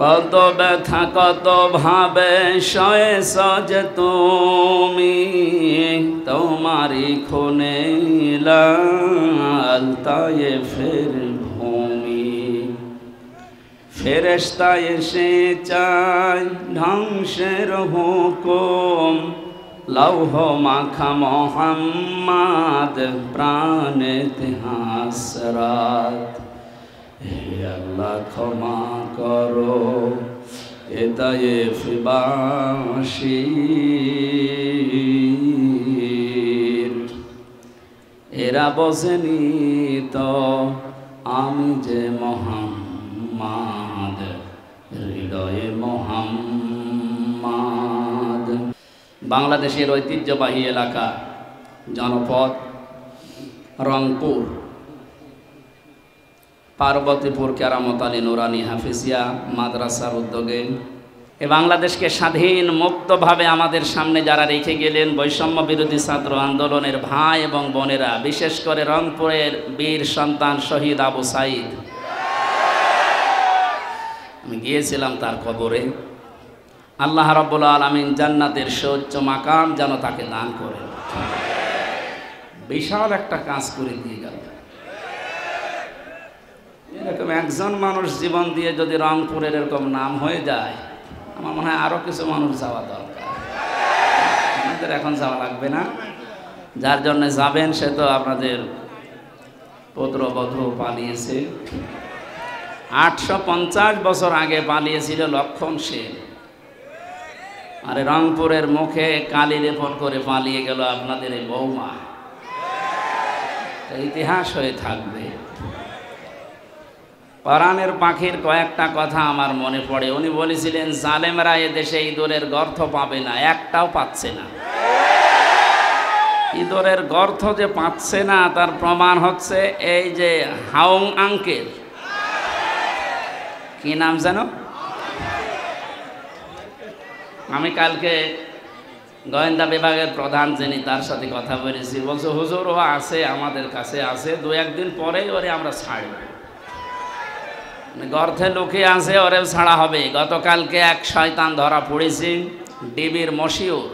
কত ব্যথা কত ভাবে শয়েছ যে তুমি তোমারি খুনে লাল তায়ে ফের ভূমি ফেরেস্তা সে চাই ধ্বংসের হুকুম লৌহ মাখা মোহাম্মদ ইতিহাস রাত হে আল্লাহ ক্ষমা করো এদায়ে ফিবাসী এরা বসেনি তো আমি যে মোহাম্মদ হৃদয়ে মোহাম্মদ বাংলাদেশের ঐতিহ্যবাহী এলাকা জনপদ রংপুর পার্বতীপুর কেরামত আলী নুরানি হাফিজিয়া মাদ্রাসার উদ্যোগে এ বাংলাদেশকে স্বাধীন মুক্তভাবে আমাদের সামনে যারা রেখে গেলেন বৈষম্য বিরোধী ছাত্র আন্দোলনের ভাই এবং বোনেরা বিশেষ করে রংপুরের বীর সন্তান শহীদ আবু সাইদ আমি গিয়েছিলাম তার কবরে আল্লাহ রব্বুল আলমিন জান্নাতের সৌচ্চ মাকাম যেন তাকে দান করে বিশাল একটা কাজ করে দিয়ে গেল এরকম একজন মানুষ জীবন দিয়ে যদি রংপুরের এরকম নাম হয়ে যায় আমার মনে হয় আরও কিছু মানুষ যাওয়া দরকার আমাদের এখন যাওয়া লাগবে না যার জন্য যাবেন সে তো আপনাদের পুত্রবধূ পালিয়েছে আটশো পঞ্চাশ বছর আগে পালিয়েছিল লক্ষণ সেন আরে রংপুরের মুখে কালি রেপন করে পালিয়ে গেল আপনাদের এই বৌমা ইতিহাস হয়ে থাকবে কোরআনের পাখির কয়েকটা কথা আমার মনে পড়ে উনি বলেছিলেন জালেমরা এদেশে ইঁদুরের গর্থ পাবে না একটাও পাচ্ছে না ইঁদুরের গর্থ যে পাচ্ছে না তার প্রমাণ হচ্ছে এই যে হাউং আঙ্কেল কি নাম জানো আমি কালকে গোয়েন্দা বিভাগের প্রধান যিনি তার সাথে কথা বলেছি বলছে হুজুর ও আছে আমাদের কাছে আছে দু একদিন পরেই ওরে আমরা ছাড়ব মানে গর্থে লুকিয়ে আছে ওরে ছাড়া হবে গতকালকে এক শয়তান ধরা পড়েছে ডিবির মশিউর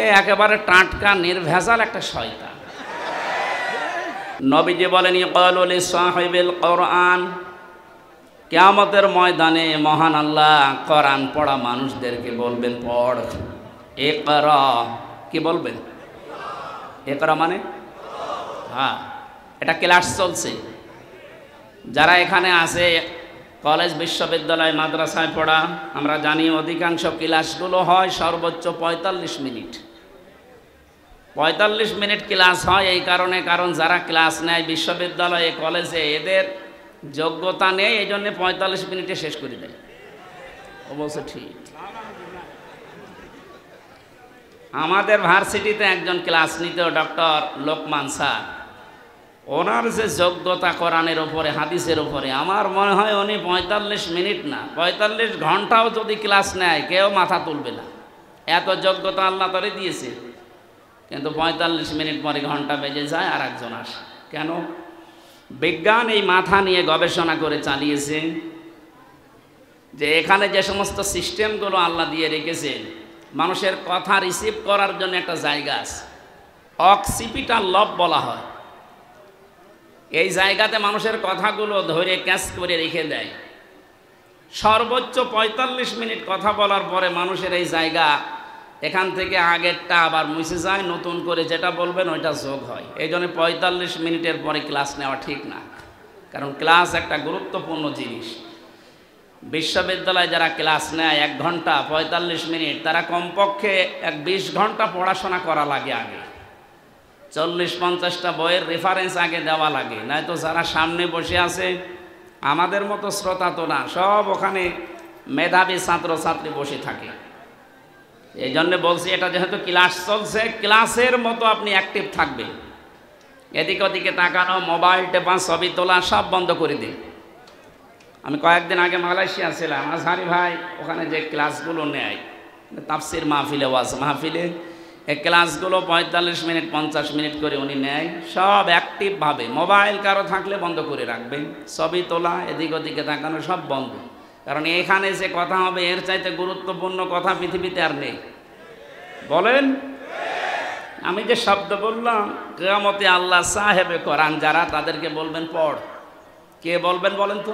এ একেবারে টাটকা নির্ভেজাল একটা শয়তান নবীজি বলেন ইকলুল সাহেবেল কোরআন কেয়ামতের ময়দানে মহান আল্লাহ কোরআন পড়া মানুষদেরকে বলবেন পড় একর কি বলবেন একরা মানে হ্যাঁ এটা ক্লাস চলছে যারা এখানে আছে কলেজ বিশ্ববিদ্যালয় মাদ্রাসায় পড়া আমরা জানি অধিকাংশ ক্লাসগুলো হয় সর্বোচ্চ ৪৫ মিনিট ৪৫ মিনিট ক্লাস হয় এই কারণে কারণ যারা ক্লাস নেয় বিশ্ববিদ্যালয়ে কলেজে এদের যোগ্যতা নেই এই জন্যে পঁয়তাল্লিশ মিনিটে শেষ করে দেয় অবশ্য ঠিক আমাদের ভার্সিটিতে একজন ক্লাস নিতেও ডক্টর লোকমান স্যার ওনার যে যোগ্যতা কোরআনের ওপরে হাদিসের ওপরে আমার মনে হয় উনি পঁয়তাল্লিশ মিনিট না পঁয়তাল্লিশ ঘন্টাও যদি ক্লাস নেয় কেউ মাথা তুলবে না এত যোগ্যতা আল্লাহ তরে দিয়েছে কিন্তু পঁয়তাল্লিশ মিনিট পরে ঘন্টা বেজে যায় আর একজন আসে কেন বিজ্ঞান এই মাথা নিয়ে গবেষণা করে চালিয়েছে যে এখানে যে সমস্ত সিস্টেমগুলো আল্লাহ দিয়ে রেখেছেন মানুষের কথা রিসিভ করার জন্য একটা জায়গা আছে অক্সিপিটাল লব বলা হয় এই জায়গাতে মানুষের কথাগুলো ধরে ক্যাচ করে রেখে দেয় সর্বোচ্চ ৪৫ মিনিট কথা বলার পরে মানুষের এই জায়গা এখান থেকে আগেরটা আবার মুছে যায় নতুন করে যেটা বলবেন ওইটা যোগ হয় এই জন্য পঁয়তাল্লিশ মিনিটের পরে ক্লাস নেওয়া ঠিক না কারণ ক্লাস একটা গুরুত্বপূর্ণ জিনিস বিশ্ববিদ্যালয়ে যারা ক্লাস নেয় এক ঘন্টা পঁয়তাল্লিশ মিনিট তারা কমপক্ষে এক বিশ ঘন্টা পড়াশোনা করা লাগে আগে চল্লিশ পঞ্চাশটা বইয়ের রেফারেন্স আগে দেওয়া লাগে নয়তো যারা সামনে বসে আছে আমাদের মতো শ্রোতা তো না সব ওখানে মেধাবী ছাত্রছাত্রী বসে থাকে এই জন্যে বলছি এটা যেহেতু ক্লাস চলছে ক্লাসের মতো আপনি অ্যাক্টিভ থাকবেন এদিক ওদিকে তাকানো মোবাইল টেপা ছবি তোলা সব বন্ধ করে দিন আমি কয়েকদিন আগে মালয়েশিয়া ছিলাম আজহারি ভাই ওখানে যে ক্লাসগুলো নেয় তাপসির মাহফিলে ওয়াজ মাহফিলে এই ক্লাসগুলো পঁয়তাল্লিশ মিনিট পঞ্চাশ মিনিট করে উনি নেয় সব অ্যাক্টিভভাবে মোবাইল কারো থাকলে বন্ধ করে রাখবেন ছবি তোলা এদিক ওদিকে তাকানো সব বন্ধ কারণ এখানে যে কথা হবে এর চাইতে গুরুত্বপূর্ণ কথা পৃথিবীতে আর নেই বলেন আমি যে শব্দ বললাম কেয়ামতে আল্লাহ সাহেবে করান যারা তাদেরকে বলবেন পড় কে বলবেন বলেন তো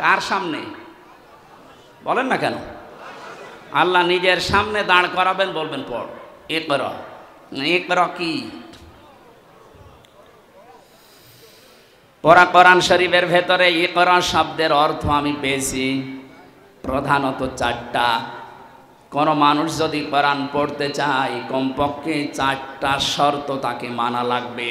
কার সামনে বলেন না কেন আল্লাহ নিজের সামনে দাঁড় করাবেন বলবেন পড় একর একর কি কোরআন শরীফের ভেতরে একর শব্দের অর্থ আমি পেয়েছি প্রধানত চারটা কোনো মানুষ যদি কোরআন পড়তে চায় কমপক্ষে চারটা শর্ত তাকে মানা লাগবে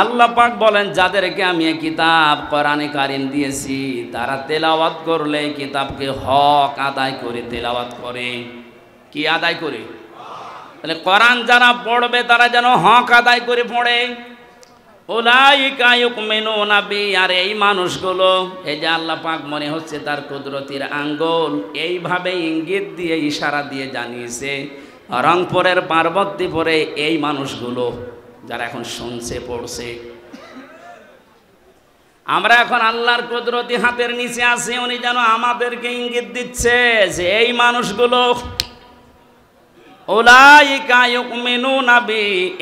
আল্লাহ পাক বলেন যাদেরকে আমি কিতাব কোরআনে কারিম দিয়েছি তারা তেলাওয়াত করলে কিতাবকে হক আদায় করে তেলাওয়াত করে কি আদায় করে তাহলে কোরআন যারা পড়বে তারা যেন হক আদায় করে পড়ে আর এই মানুষগুলো এই যে আল্লাহ পাক মনে হচ্ছে তার কুদরতির আঙ্গল এইভাবে ইঙ্গিত দিয়ে ইশারা দিয়ে জানিয়েছে রংপুরের পার্বতীপুরে এই মানুষগুলো যারা এখন শুনছে পড়ছে আমরা এখন আল্লাহর কুদরতি হাতের নিচে আছি উনি যেন আমাদেরকে ইঙ্গিত দিচ্ছে যে এই মানুষগুলো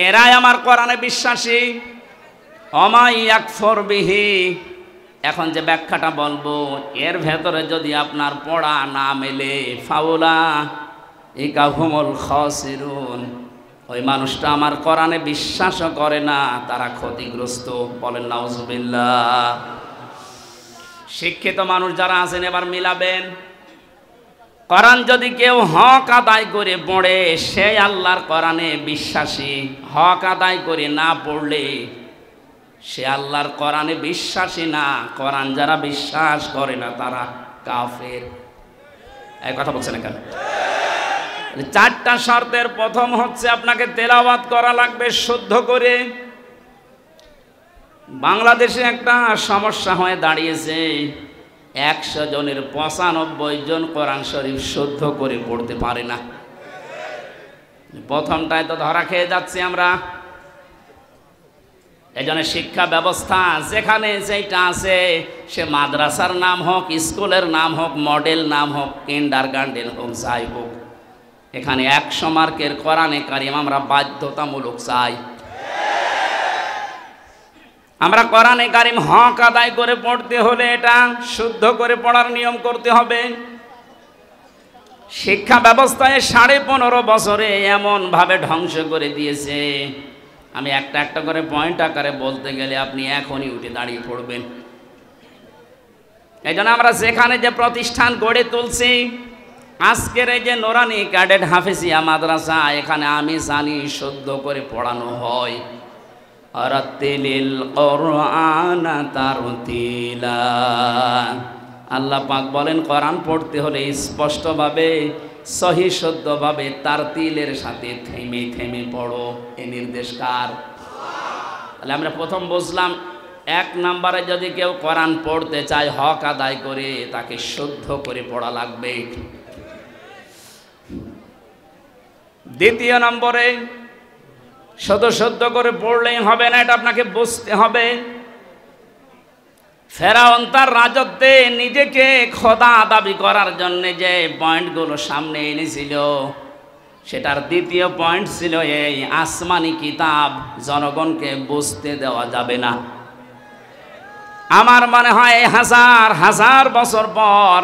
এরাই আমার কোরআনে বিশ্বাসী অমাই এক বিহি এখন যে ব্যাখ্যাটা বলবো এর ভেতরে যদি আপনার পড়া না মেলে ফাউলা ইকা হুমল খসিরুন ওই মানুষটা আমার কোরআনে বিশ্বাসও করে না তারা ক্ষতিগ্রস্ত বলেন নাউজুবিল্লা শিক্ষিত মানুষ যারা আছেন এবার মিলাবেন কোরআন যদি কেউ হক আদায় করে পড়ে সে আল্লাহর কোরআনে বিশ্বাসী হক আদায় করে না পড়লে সে আল্লাহর কোরআনে বিশ্বাসী না কোরআন যারা বিশ্বাস করে না তারা কাফের এই কথা বলছে না কেন চারটা শর্তের প্রথম হচ্ছে আপনাকে তেলাবাদ করা লাগবে শুদ্ধ করে বাংলাদেশে একটা সমস্যা হয়ে দাঁড়িয়েছে একশো জনের পঁচানব্বই জন কোরআন শরীফ শুদ্ধ করে পড়তে পারে না প্রথমটায় তো ধরা খেয়ে যাচ্ছি আমরা এজন্য শিক্ষা ব্যবস্থা যেখানে যেটা আছে সে মাদ্রাসার নাম হোক স্কুলের নাম হোক মডেল নাম হোক কিন্ডার গার্ডেন হোক যাই হোক এখানে একশো মার্কের কোরআনে কারিম আমরা বাধ্যতামূলক চাই আমরা কোরআনে কারিম হক আদায় করে পড়তে হলে এটা শুদ্ধ করে পড়ার নিয়ম করতে হবে শিক্ষা ব্যবস্থায় সাড়ে পনেরো বছরে এমনভাবে ধ্বংস করে দিয়েছে আমি একটা একটা করে পয়েন্ট আকারে বলতে গেলে আপনি এখনই উঠে দাঁড়িয়ে পড়বেন এই আমরা যেখানে যে প্রতিষ্ঠান গড়ে তুলছি আজকের এই যে নোরানি ক্যাডেট হাফিজিয়া মাদ্রাসা এখানে আমি জানি শুদ্ধ করে পড়ানো হয় রাতিলিল কোরআনা তার আল্লাহ পাক বলেন কোরআন পড়তে হলে স্পষ্টভাবে সহি শুদ্ধভাবে তার তিলের সাথে থেমে থেমে পড়ো এ নির্দেশ কার তাহলে আমরা প্রথম বুঝলাম এক নাম্বারে যদি কেউ কোরআন পড়তে চায় হক আদায় করে তাকে শুদ্ধ করে পড়া লাগবে দ্বিতীয় নম্বরে শত সদ্য করে পড়লেই হবে না এটা আপনাকে বুঝতে হবে ফেরাউন তার রাজত্বে নিজেকে খোদা দাবি করার জন্য যে পয়েন্টগুলো সামনে এনেছিল সেটার দ্বিতীয় পয়েন্ট ছিল এই আসমানি কিতাব জনগণকে বুঝতে দেওয়া যাবে না আমার মনে হয় হাজার হাজার বছর পর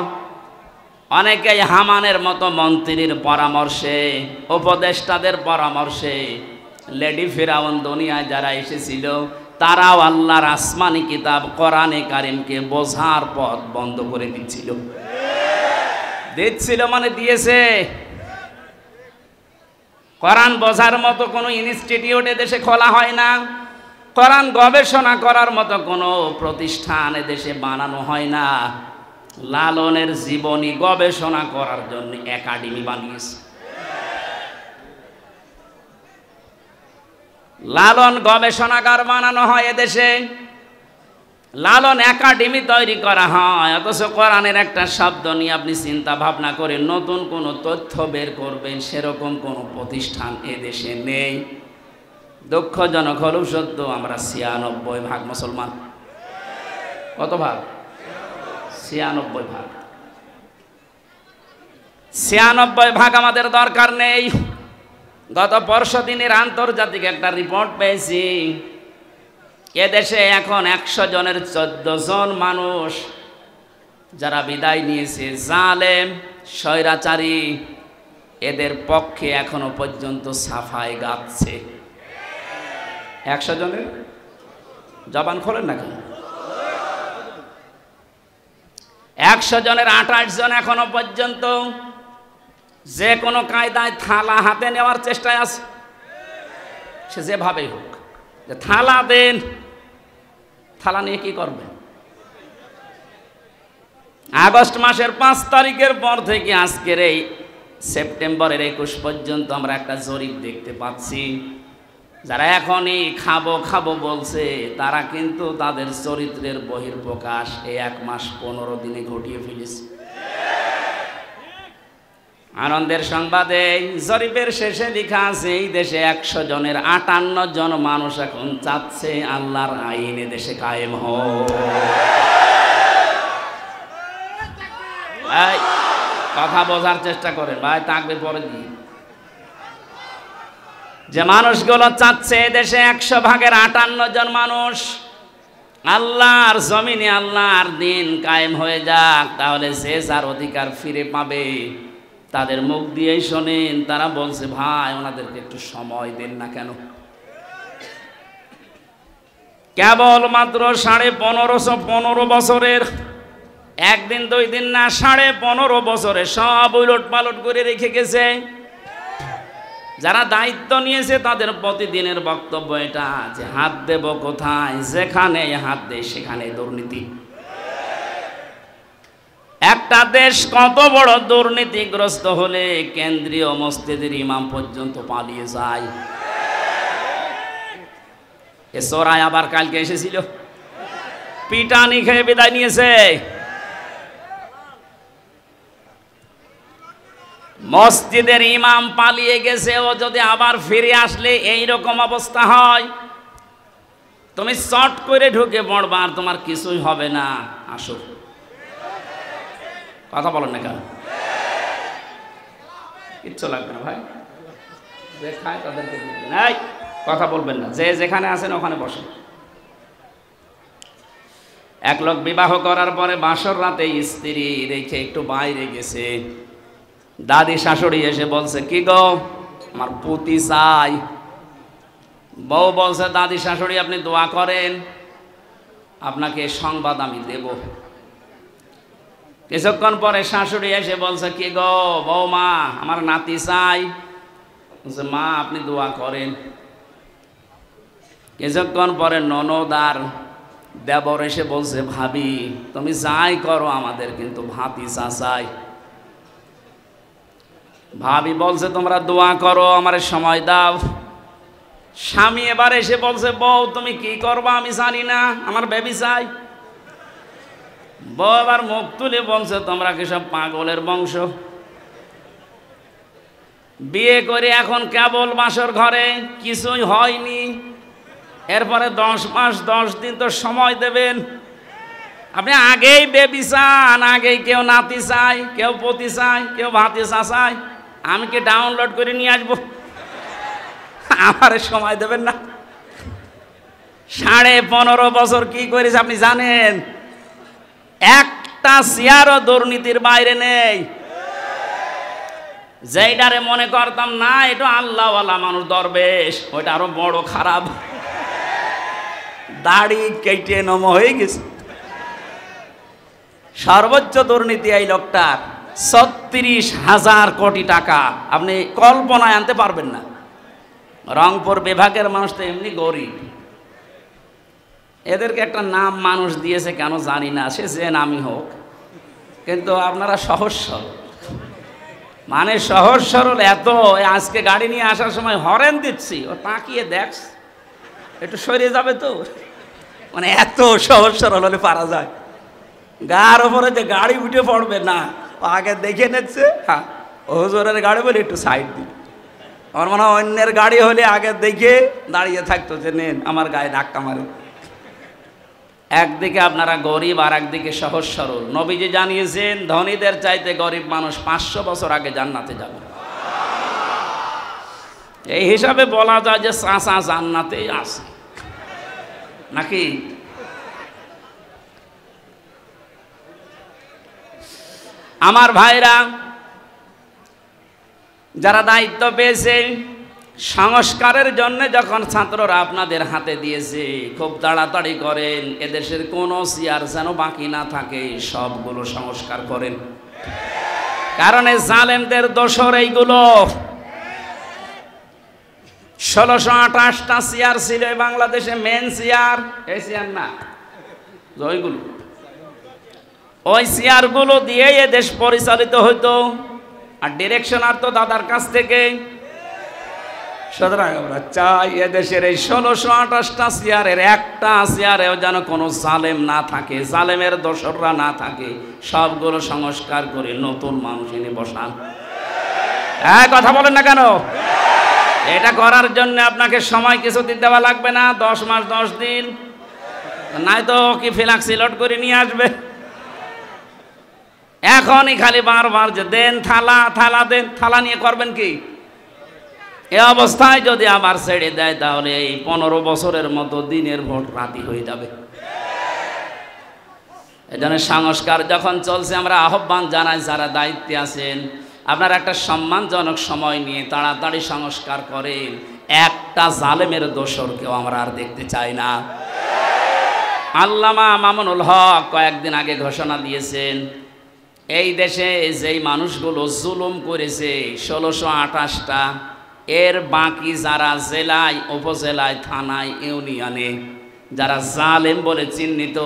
অনেকেই হামানের মতো মন্ত্রীর পরামর্শে উপদেষ্টাদের পরামর্শে লেডি ফেরাউন দুনিয়ায় যারা এসেছিল তারাও আল্লাহর আসমানি কিতাব কোরআনে কারিমকে বোঝার পথ বন্ধ করে দিচ্ছিল দিচ্ছিল মানে দিয়েছে কোরআন বোঝার মতো কোনো ইনস্টিটিউট দেশে খোলা হয় না কোরআন গবেষণা করার মতো কোনো প্রতিষ্ঠান দেশে বানানো হয় না লালনের জীবনী গবেষণা করার জন্য একাডেমি বানিয়েছে লালন গবেষণাগার বানানো হয় এদেশে লালন একাডেমি তৈরি করা হয় অথচ কোরআনের একটা শব্দ নিয়ে আপনি চিন্তা ভাবনা করে নতুন কোনো তথ্য বের করবেন সেরকম কোনো প্রতিষ্ঠান এদেশে নেই দুঃখজনক হলেও সত্য আমরা ছিয়ানব্বই ভাগ মুসলমান কত ভাগ ছিয়ানব্বই ভাগ ছিয়ানব্বই ভাগ আমাদের দরকার নেই গত পরশু দিনের আন্তর্জাতিক একটা রিপোর্ট পেয়েছি এদেশে এখন একশো জনের চোদ্দ জন মানুষ যারা বিদায় নিয়েছে জালেম স্বৈরাচারী এদের পক্ষে এখনো পর্যন্ত সাফাই গাচ্ছে একশো জনের জবান খোলেন না কেন একশো জনের আঠাশ জন এখনো পর্যন্ত যে কোনো কায়দায় থালা হাতে নেওয়ার চেষ্টায় আছে সে যেভাবেই হোক যে থালা দেন থালা নিয়ে কি করবেন আগস্ট মাসের পাঁচ তারিখের পর থেকে আজকের এই সেপ্টেম্বরের একুশ পর্যন্ত আমরা একটা জরিপ দেখতে পাচ্ছি যারা এখন এই খাবো খাবো বলছে তারা কিন্তু তাদের চরিত্রের বহির্প্রকাশ এই এক মাস পনেরো দিনে ঘটিয়ে ফেলেছে আনন্দের সংবাদে জরিপের শেষে লেখা আছে এই দেশে একশো জনের আটান্ন জন মানুষ এখন চাচ্ছে আল্লাহর আইনে দেশে কায়েম হোক কথা বোঝার চেষ্টা করেন ভাই তাকবে পরে দিয়ে যে মানুষগুলো চাচ্ছে দেশে একশো ভাগের আটান্ন জন মানুষ আল্লাহর জমিনে আল্লাহর দিন কায়েম হয়ে যাক তাহলে শেষ আর অধিকার ফিরে পাবে তাদের মুখ দিয়েই শোনেন তারা বলছে ভাই ওনাদেরকে একটু সময় দেন না কেন কেবলমাত্র সাড়ে পনেরোশো পনেরো বছরের একদিন দুই দিন না সাড়ে পনেরো বছরে সব উলট পালট করে রেখে গেছে যারা দায়িত্ব নিয়েছে তাদের প্রতিদিনের বক্তব্য এটা যে হাত দেব কোথায় যেখানে হাত দেয় সেখানে দুর্নীতি একটা দেশ কত বড় দুর্নীতিগ্রস্ত হলে কেন্দ্রীয় মসজিদের ইমাম পর্যন্ত পালিয়ে যায় এ সরাই আবার কালকে এসেছিল পিটানি খেয়ে বিদায় নিয়েছে মসজিদের ইমাম পালিয়ে গেছে ও যদি আবার ফিরে আসলে এই রকম অবস্থা হয় তুমি চট করে ঢুকে পড়বা আর তোমার কিছুই হবে না আসো কথা বলেন না কেন কিচ্ছু লাগবে না ভাই কথা বলবেন না যে যেখানে আছেন ওখানে বসে এক লোক বিবাহ করার পরে বাসর রাতে স্ত্রী রেখে একটু বাইরে গেছে দাদি শাশুড়ি এসে বলছে কি গো আমার পুতি চাই বউ বলছে দাদি শাশুড়ি আপনি দোয়া করেন আপনাকে সংবাদ আমি দেব কিছুক্ষণ পরে শাশুড়ি এসে বলছে কি গো মা আমার নাতি চাই বলছে মা আপনি দোয়া করেন কিছুক্ষণ পরে ননদ আর দেবর এসে বলছে ভাবি তুমি যাই করো আমাদের কিন্তু ভাতি চাই ভাবি বলছে তোমরা দোয়া করো আমার সময় দাও স্বামী এবার এসে বলছে বউ তুমি কি করবা আমি জানি না আমার বেবি চাই বউ এবার মুখ তুলে বলছে তোমরা কি সব পাগলের বংশ বিয়ে করে এখন কেবল বাসর ঘরে কিছুই হয়নি এরপরে দশ মাস দশ দিন তো সময় দেবেন আপনি আগেই বেবি চান আগেই কেউ নাতি চায় কেউ পতি চায় কেউ ভাতি চায় আমি কি ডাউনলোড করে নিয়ে আসবো আমার সময় দেবেন না সাড়ে পনেরো বছর কি করেছে আপনি জানেন একটা চেয়ারও দুর্নীতির বাইরে নেই যেটারে মনে করতাম না এটা আল্লাহওয়ালা মানুষ দরবেশ ওইটা আরো বড় খারাপ দাড়ি কেটে নম হয়ে গেছে সর্বোচ্চ দুর্নীতি এই লোকটার ছত্রিশ হাজার কোটি টাকা আপনি কল্পনায় আনতে পারবেন না রংপুর বিভাগের মানুষ তো এমনি গরিব এদেরকে একটা নাম মানুষ দিয়েছে কেন জানি না সে যে নামই হোক কিন্তু আপনারা সহজ সরল মানে সহজ সরল এত আজকে গাড়ি নিয়ে আসার সময় হরেন দিচ্ছি ও তাকিয়ে দেখ একটু সরে যাবে তো মানে এত সহজ সরল হলে পারা যায় গার ওপরে যে গাড়ি উঠে পড়বে না আগে দেখে নিচ্ছে হ্যাঁ হজুরের গাড়ি বলে একটু সাইড দিল আমার মনে হয় অন্যের গাড়ি হলে আগে দেখে দাঁড়িয়ে থাকতো যে নেন আমার গায়ে ধাক্কা মারে একদিকে আপনারা গরিব আর একদিকে সহজ সরল নবীজি জানিয়েছেন ধনীদের চাইতে গরিব মানুষ পাঁচশো বছর আগে জান্নাতে যাবে এই হিসাবে বলা যায় যে চাঁচা জান্নাতেই আসে নাকি আমার ভাইরা যারা দায়িত্ব পেয়েছে সংস্কারের জন্য যখন ছাত্ররা আপনাদের হাতে দিয়েছে খুব তাড়াতাড়ি করেন এদেশের কোনো সিয়ার যেন বাকি না থাকে সবগুলো সংস্কার করেন কারণ জালেমদের দোষর এইগুলো ষোলোশো আঠাশটা সিয়ার ছিল বাংলাদেশে মেন সিয়ার এই সিয়ার না ওইগুলো ওই চেয়ারগুলো দিয়ে এ দেশ পরিচালিত হইতো আর ডিরেকশন আর তো দাদার কাছ থেকে সুতরাং আমরা চাই এদেশের এই ষোলোশো আঠাশটা চেয়ারের একটা চেয়ারেও যেন কোনো সালেম না থাকে সালেমের দোসররা না থাকে সবগুলো সংস্কার করে নতুন মানুষ এনে বসান হ্যাঁ কথা বলেন না কেন এটা করার জন্য আপনাকে সময় কিছু দিতে দেওয়া লাগবে না দশ মাস দশ দিন নাই তো কি ফিলাক্সি লোড করে নিয়ে আসবে এখনই খালি বারবার যে দেন থালা থালা দেন থালা নিয়ে করবেন কি এ অবস্থায় যদি আবার ছেড়ে দেয় তাহলে এই পনেরো বছরের মতো দিনের ভোট রাতি হয়ে যাবে এজন্য সংস্কার যখন চলছে আমরা আহ্বান জানাই যারা দায়িত্বে আছেন আপনার একটা সম্মানজনক সময় নিয়ে তাড়াতাড়ি সংস্কার করেন একটা জালেমের দোষর কেউ আমরা আর দেখতে চাই না আল্লামা মামুনুল হক কয়েকদিন আগে ঘোষণা দিয়েছেন এই দেশে যেই মানুষগুলো জুলুম করেছে ষোলোশো আঠাশটা এর বাকি যারা জেলায় উপজেলায় থানায় ইউনিয়নে যারা জালেম বলে চিহ্নিত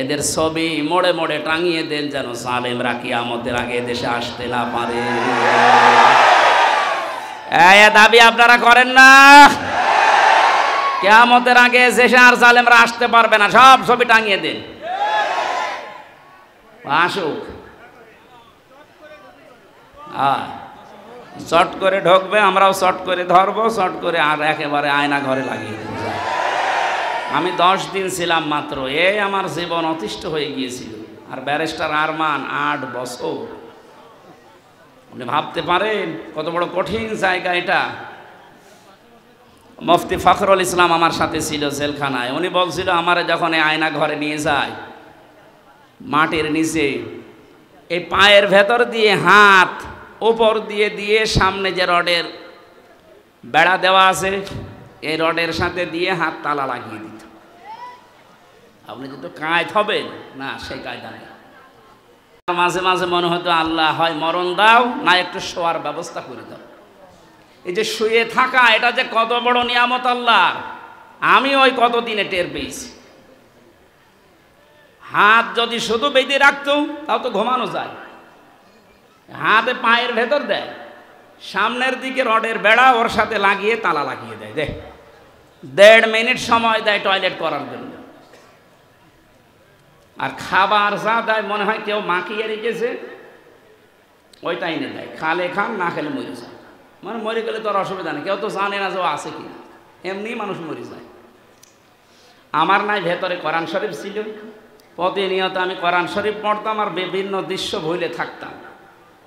এদের ছবি মোড়ে মোড়ে টাঙিয়ে দেন যেন রাখি আমাদের আগে দেশে আসতে না পারে দাবি আপনারা করেন না কেয়ামতের আগে দেশে আর জালেমরা আসতে পারবে না সব ছবি টাঙিয়ে দেন আসুক শর্ট করে ঢকবে আমরাও শর্ট করে ধরবো শর্ট করে আর একেবারে আয়না ঘরে লাগিয়ে দেব আমি দশ দিন ছিলাম মাত্র এই আমার জীবন অতিষ্ঠ হয়ে গিয়েছিল আর ব্যারিস্টার আরমান আট বছর উনি ভাবতে পারেন কত বড় কঠিন জায়গা এটা মফতি ফখরুল ইসলাম আমার সাথে ছিল জেলখানায় উনি বলছিল আমার যখন এই আয়না ঘরে নিয়ে যায় মাটির নিচে এই পায়ের ভেতর দিয়ে হাত ওপর দিয়ে দিয়ে সামনে যে রডের বেড়া দেওয়া আছে এই রডের সাথে দিয়ে হাত তালা লাগিয়ে দিত আপনি কিন্তু কায়দ হবেন না সেই কায়দা নেই মাঝে মাঝে মনে হতো আল্লাহ হয় মরণ দাও না একটু শোয়ার ব্যবস্থা করে দাও এই যে শুয়ে থাকা এটা যে কত বড় নিয়ামত আল্লাহ আমি ওই কতদিনে টের পেয়েছি হাত যদি শুধু বেঁধে রাখতো তাও তো ঘুমানো যায় হাতে পায়ের ভেতর দেয় সামনের দিকে রডের বেড়া ওর সাথে লাগিয়ে তালা লাগিয়ে দেয় দেখ দেড় মিনিট সময় দেয় টয়লেট করার জন্য আর খাবার যা দেয় মনে হয় কেউ মাখিয়ে রেখেছে ওইটাই নিয়ে দেয় খালে খান না খেলে মরে যায় মানে মরে গেলে তো আর অসুবিধা নেই কেউ তো জানে না যে ও আছে কি এমনি মানুষ মরে যায় আমার নাই ভেতরে কোরআন শরীফ ছিল প্রতিনিয়ত আমি কোরআন শরীফ পড়তাম আর বিভিন্ন দৃশ্য ভুলে থাকতাম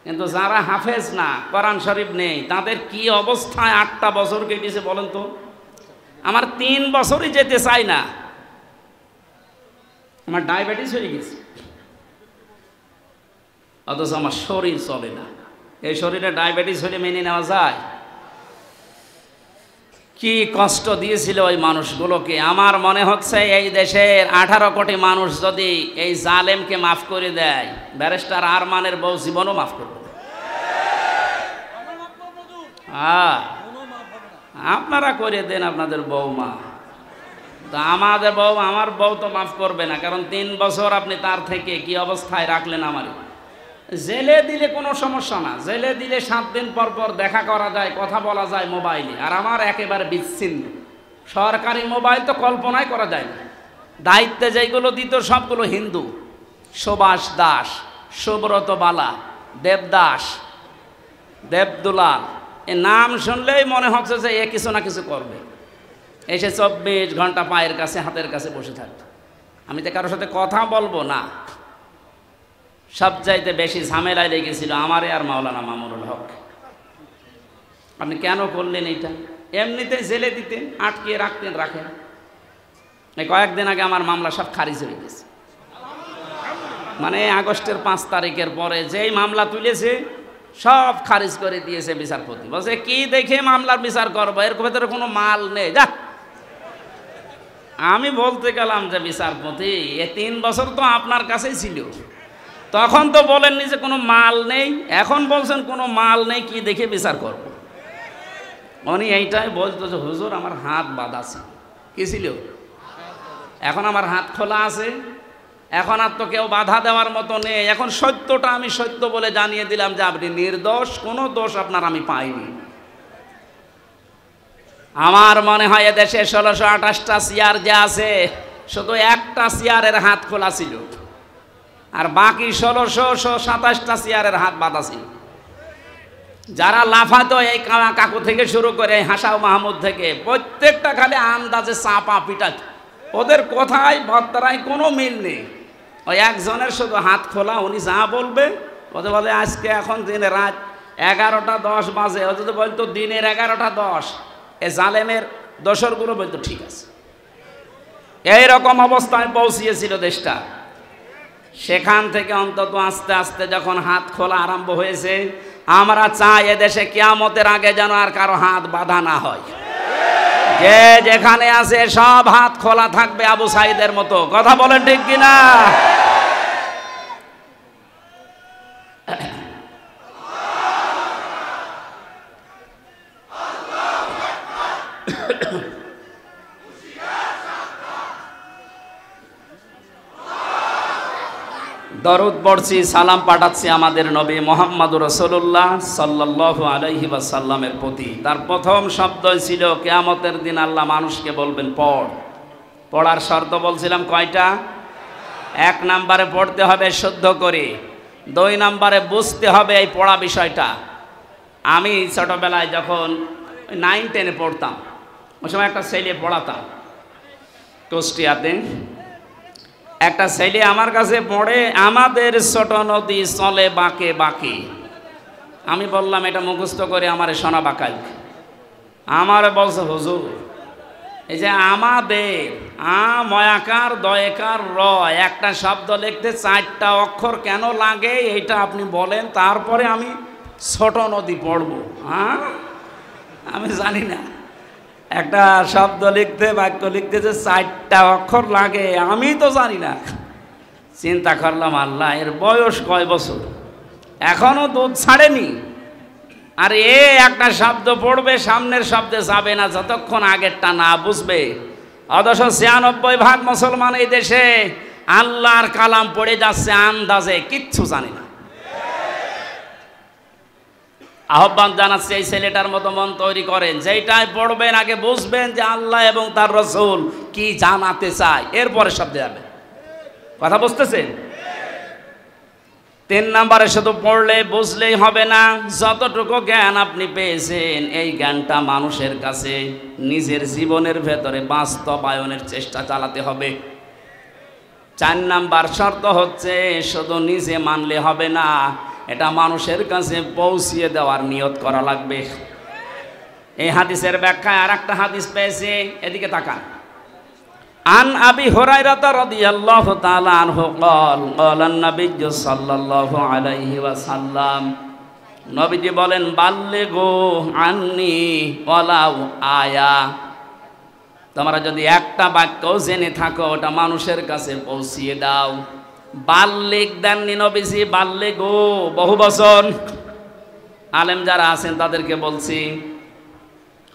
কিন্তু যারা হাফেজ না কোরআন শরীফ নেই তাদের কি অবস্থায় আটটা বছর কেটেছে বলেন তো আমার তিন বছরই যেতে চাই না আমার ডায়াবেটিস হয়ে গেছে অথচ আমার শরীর চলে না এই শরীরে ডায়াবেটিস হলে মেনে নেওয়া যায় কি কষ্ট দিয়েছিল ওই মানুষগুলোকে আমার মনে হচ্ছে এই দেশের আঠারো কোটি মানুষ যদি এই জালেমকে মাফ করে দেয় ব্যারিস্টার আরমানের বউ জীবনও মাফ করবে হ্যাঁ। আপনারা করে দেন আপনাদের বৌমা তো আমাদের বউ আমার বউ তো মাফ করবে না কারণ তিন বছর আপনি তার থেকে কি অবস্থায় রাখলেন আমার জেলে দিলে কোনো সমস্যা না জেলে দিলে সাত দিন পর পর দেখা করা যায় কথা বলা যায় মোবাইলে আর আমার একেবারে বিচ্ছিন্ন সরকারি মোবাইল তো কল্পনাই করা যায় না দায়িত্বে যেগুলো দিত সবগুলো হিন্দু সুভাষ দাস সুব্রত বালা দেবদাস দেবদুলাল এ নাম শুনলেই মনে হচ্ছে যে এ কিছু না কিছু করবে এসে চব্বিশ ঘন্টা পায়ের কাছে হাতের কাছে বসে থাকতো আমি তো কারোর সাথে কথা বলবো না সবচাইতে বেশি ঝামেলায় লেগেছিল আমারে আর মাওলানা মামুরুল হক আপনি কেন করলেন এটা এমনিতেই জেলে দিতেন আটকে রাখতেন রাখেন কয়েকদিন আগে আমার মামলা সব খারিজ হয়ে গেছে মানে আগস্টের পাঁচ তারিখের পরে যেই মামলা তুলেছে সব খারিজ করে দিয়েছে বিচারপতি বলছে কি দেখে মামলার বিচার করবো এর ভেতরে কোনো মাল নেই যা আমি বলতে গেলাম যে বিচারপতি এ তিন বছর তো আপনার কাছেই ছিল তখন তো বলেননি যে কোনো মাল নেই এখন বলছেন কোনো মাল নেই কি দেখে বিচার করব। উনি এইটাই বলতো যে হুজুর আমার হাত বাঁধা আছে কি ছিল এখন আমার হাত খোলা আছে এখন আর তো কেউ বাধা দেওয়ার মতো নেই এখন সত্যটা আমি সত্য বলে জানিয়ে দিলাম যে আপনি নির্দোষ কোনো দোষ আপনার আমি পাইনি আমার মনে হয় এদেশে ষোলোশো আঠাশটা চেয়ার যে আছে শুধু একটা চেয়ারের হাত খোলা ছিল আর বাকি ষোলোশো সাতাশটা চেয়ারের হাত বাঁধা ছিল যারা লাফাতো এই কালা কাকু থেকে শুরু করে হাসাও মাহমুদ থেকে প্রত্যেকটা খালি আন্দাজে চাপা পিটা ওদের কোথায় ভত্তারায় কোনো মিল নেই ওই একজনের শুধু হাত খোলা উনি যা বলবে ওদের বলে আজকে এখন দিনে রাত এগারোটা দশ বাজে ও যদি বলতো দিনের এগারোটা দশ এ জালেমের দোসরগুলো বলতো ঠিক আছে এইরকম অবস্থায় পৌঁছিয়েছিল দেশটা সেখান থেকে অন্তত আস্তে আস্তে যখন হাত খোলা আরম্ভ হয়েছে আমরা চাই এদেশে কিয়ামতের আগে যেন আর কারো হাত বাঁধা না হয় যে যেখানে আছে সব হাত খোলা থাকবে আবু সাইদের মতো কথা বলেন ঠিক কিনা দরদ পড়ছি সালাম পাঠাচ্ছি আমাদের নবী মোহাম্মদ রসল্লাহ সাল্লাহ আলহি সাল্লামের প্রতি তার প্রথম শব্দ ছিল কেয়ামতের দিন আল্লাহ মানুষকে বলবেন পড় পড়ার শর্ত বলছিলাম কয়টা এক নাম্বারে পড়তে হবে শুদ্ধ করে দুই নাম্বারে বুঝতে হবে এই পড়া বিষয়টা আমি ছোটোবেলায় যখন নাইন টেনে পড়তাম ওই সময় একটা ছেলে পড়াতাম কুষ্টিয়াতে একটা ছেলে আমার কাছে পড়ে আমাদের ছোট নদী চলে বাঁকে বাঁকে আমি বললাম এটা মুখস্থ করে আমার সোনা বাঁকাল আমার বলছে হুজুর এই যে আমাদের আ ময়াকার দয়াকার র একটা শব্দ লিখতে চারটা অক্ষর কেন লাগে এটা আপনি বলেন তারপরে আমি ছোট নদী পড়ব হ্যাঁ আমি জানি না একটা শব্দ লিখতে বাক্য লিখতে যে চারটা অক্ষর লাগে আমি তো জানি না চিন্তা করলাম আল্লাহ এর বয়স কয় বছর এখনও দুধ ছাড়েনি আর এ একটা শব্দ পড়বে সামনের শব্দে যাবে না যতক্ষণ আগেরটা না বুঝবে অথচ ছিয়ানব্বই ভাগ মুসলমান এই দেশে আল্লাহর কালাম পড়ে যাচ্ছে আন্দাজে কিচ্ছু জানি না আহ্বান জানাচ্ছি এই ছেলেটার মতো মন তৈরি করেন যেটাই পড়বেন আগে বুঝবেন যে আল্লাহ এবং তার রসুল কি জানাতে চায় এরপরে সব যাবে কথা বুঝতেছেন তিন নাম্বারে শুধু পড়লে বুঝলেই হবে না যতটুকু জ্ঞান আপনি পেয়েছেন এই জ্ঞানটা মানুষের কাছে নিজের জীবনের ভেতরে বাস্তবায়নের চেষ্টা চালাতে হবে চার নাম্বার শর্ত হচ্ছে শুধু নিজে মানলে হবে না এটা মানুষের কাছে পৌঁছিয়ে দেওয়ার নিয়ত করা লাগবে এই হাদিসের ব্যাখ্যায় আর একটা হাদিস পেয়েছে এদিকে তাকান আন আবি হুরায়রা রাদিয়াল্লাহু তাআলা আনহু قال قال النبي صلى الله عليه وسلم নবীজি বলেন বাল্লিগু আননি ওয়ালাউ আয়া তোমরা যদি একটা বাক্যও জেনে থাকো ওটা মানুষের কাছে পৌঁছিয়ে দাও বাল্যিক দেননি নবীজি বাল্যিক গো বহু বছর আলেম যারা আছেন তাদেরকে বলছি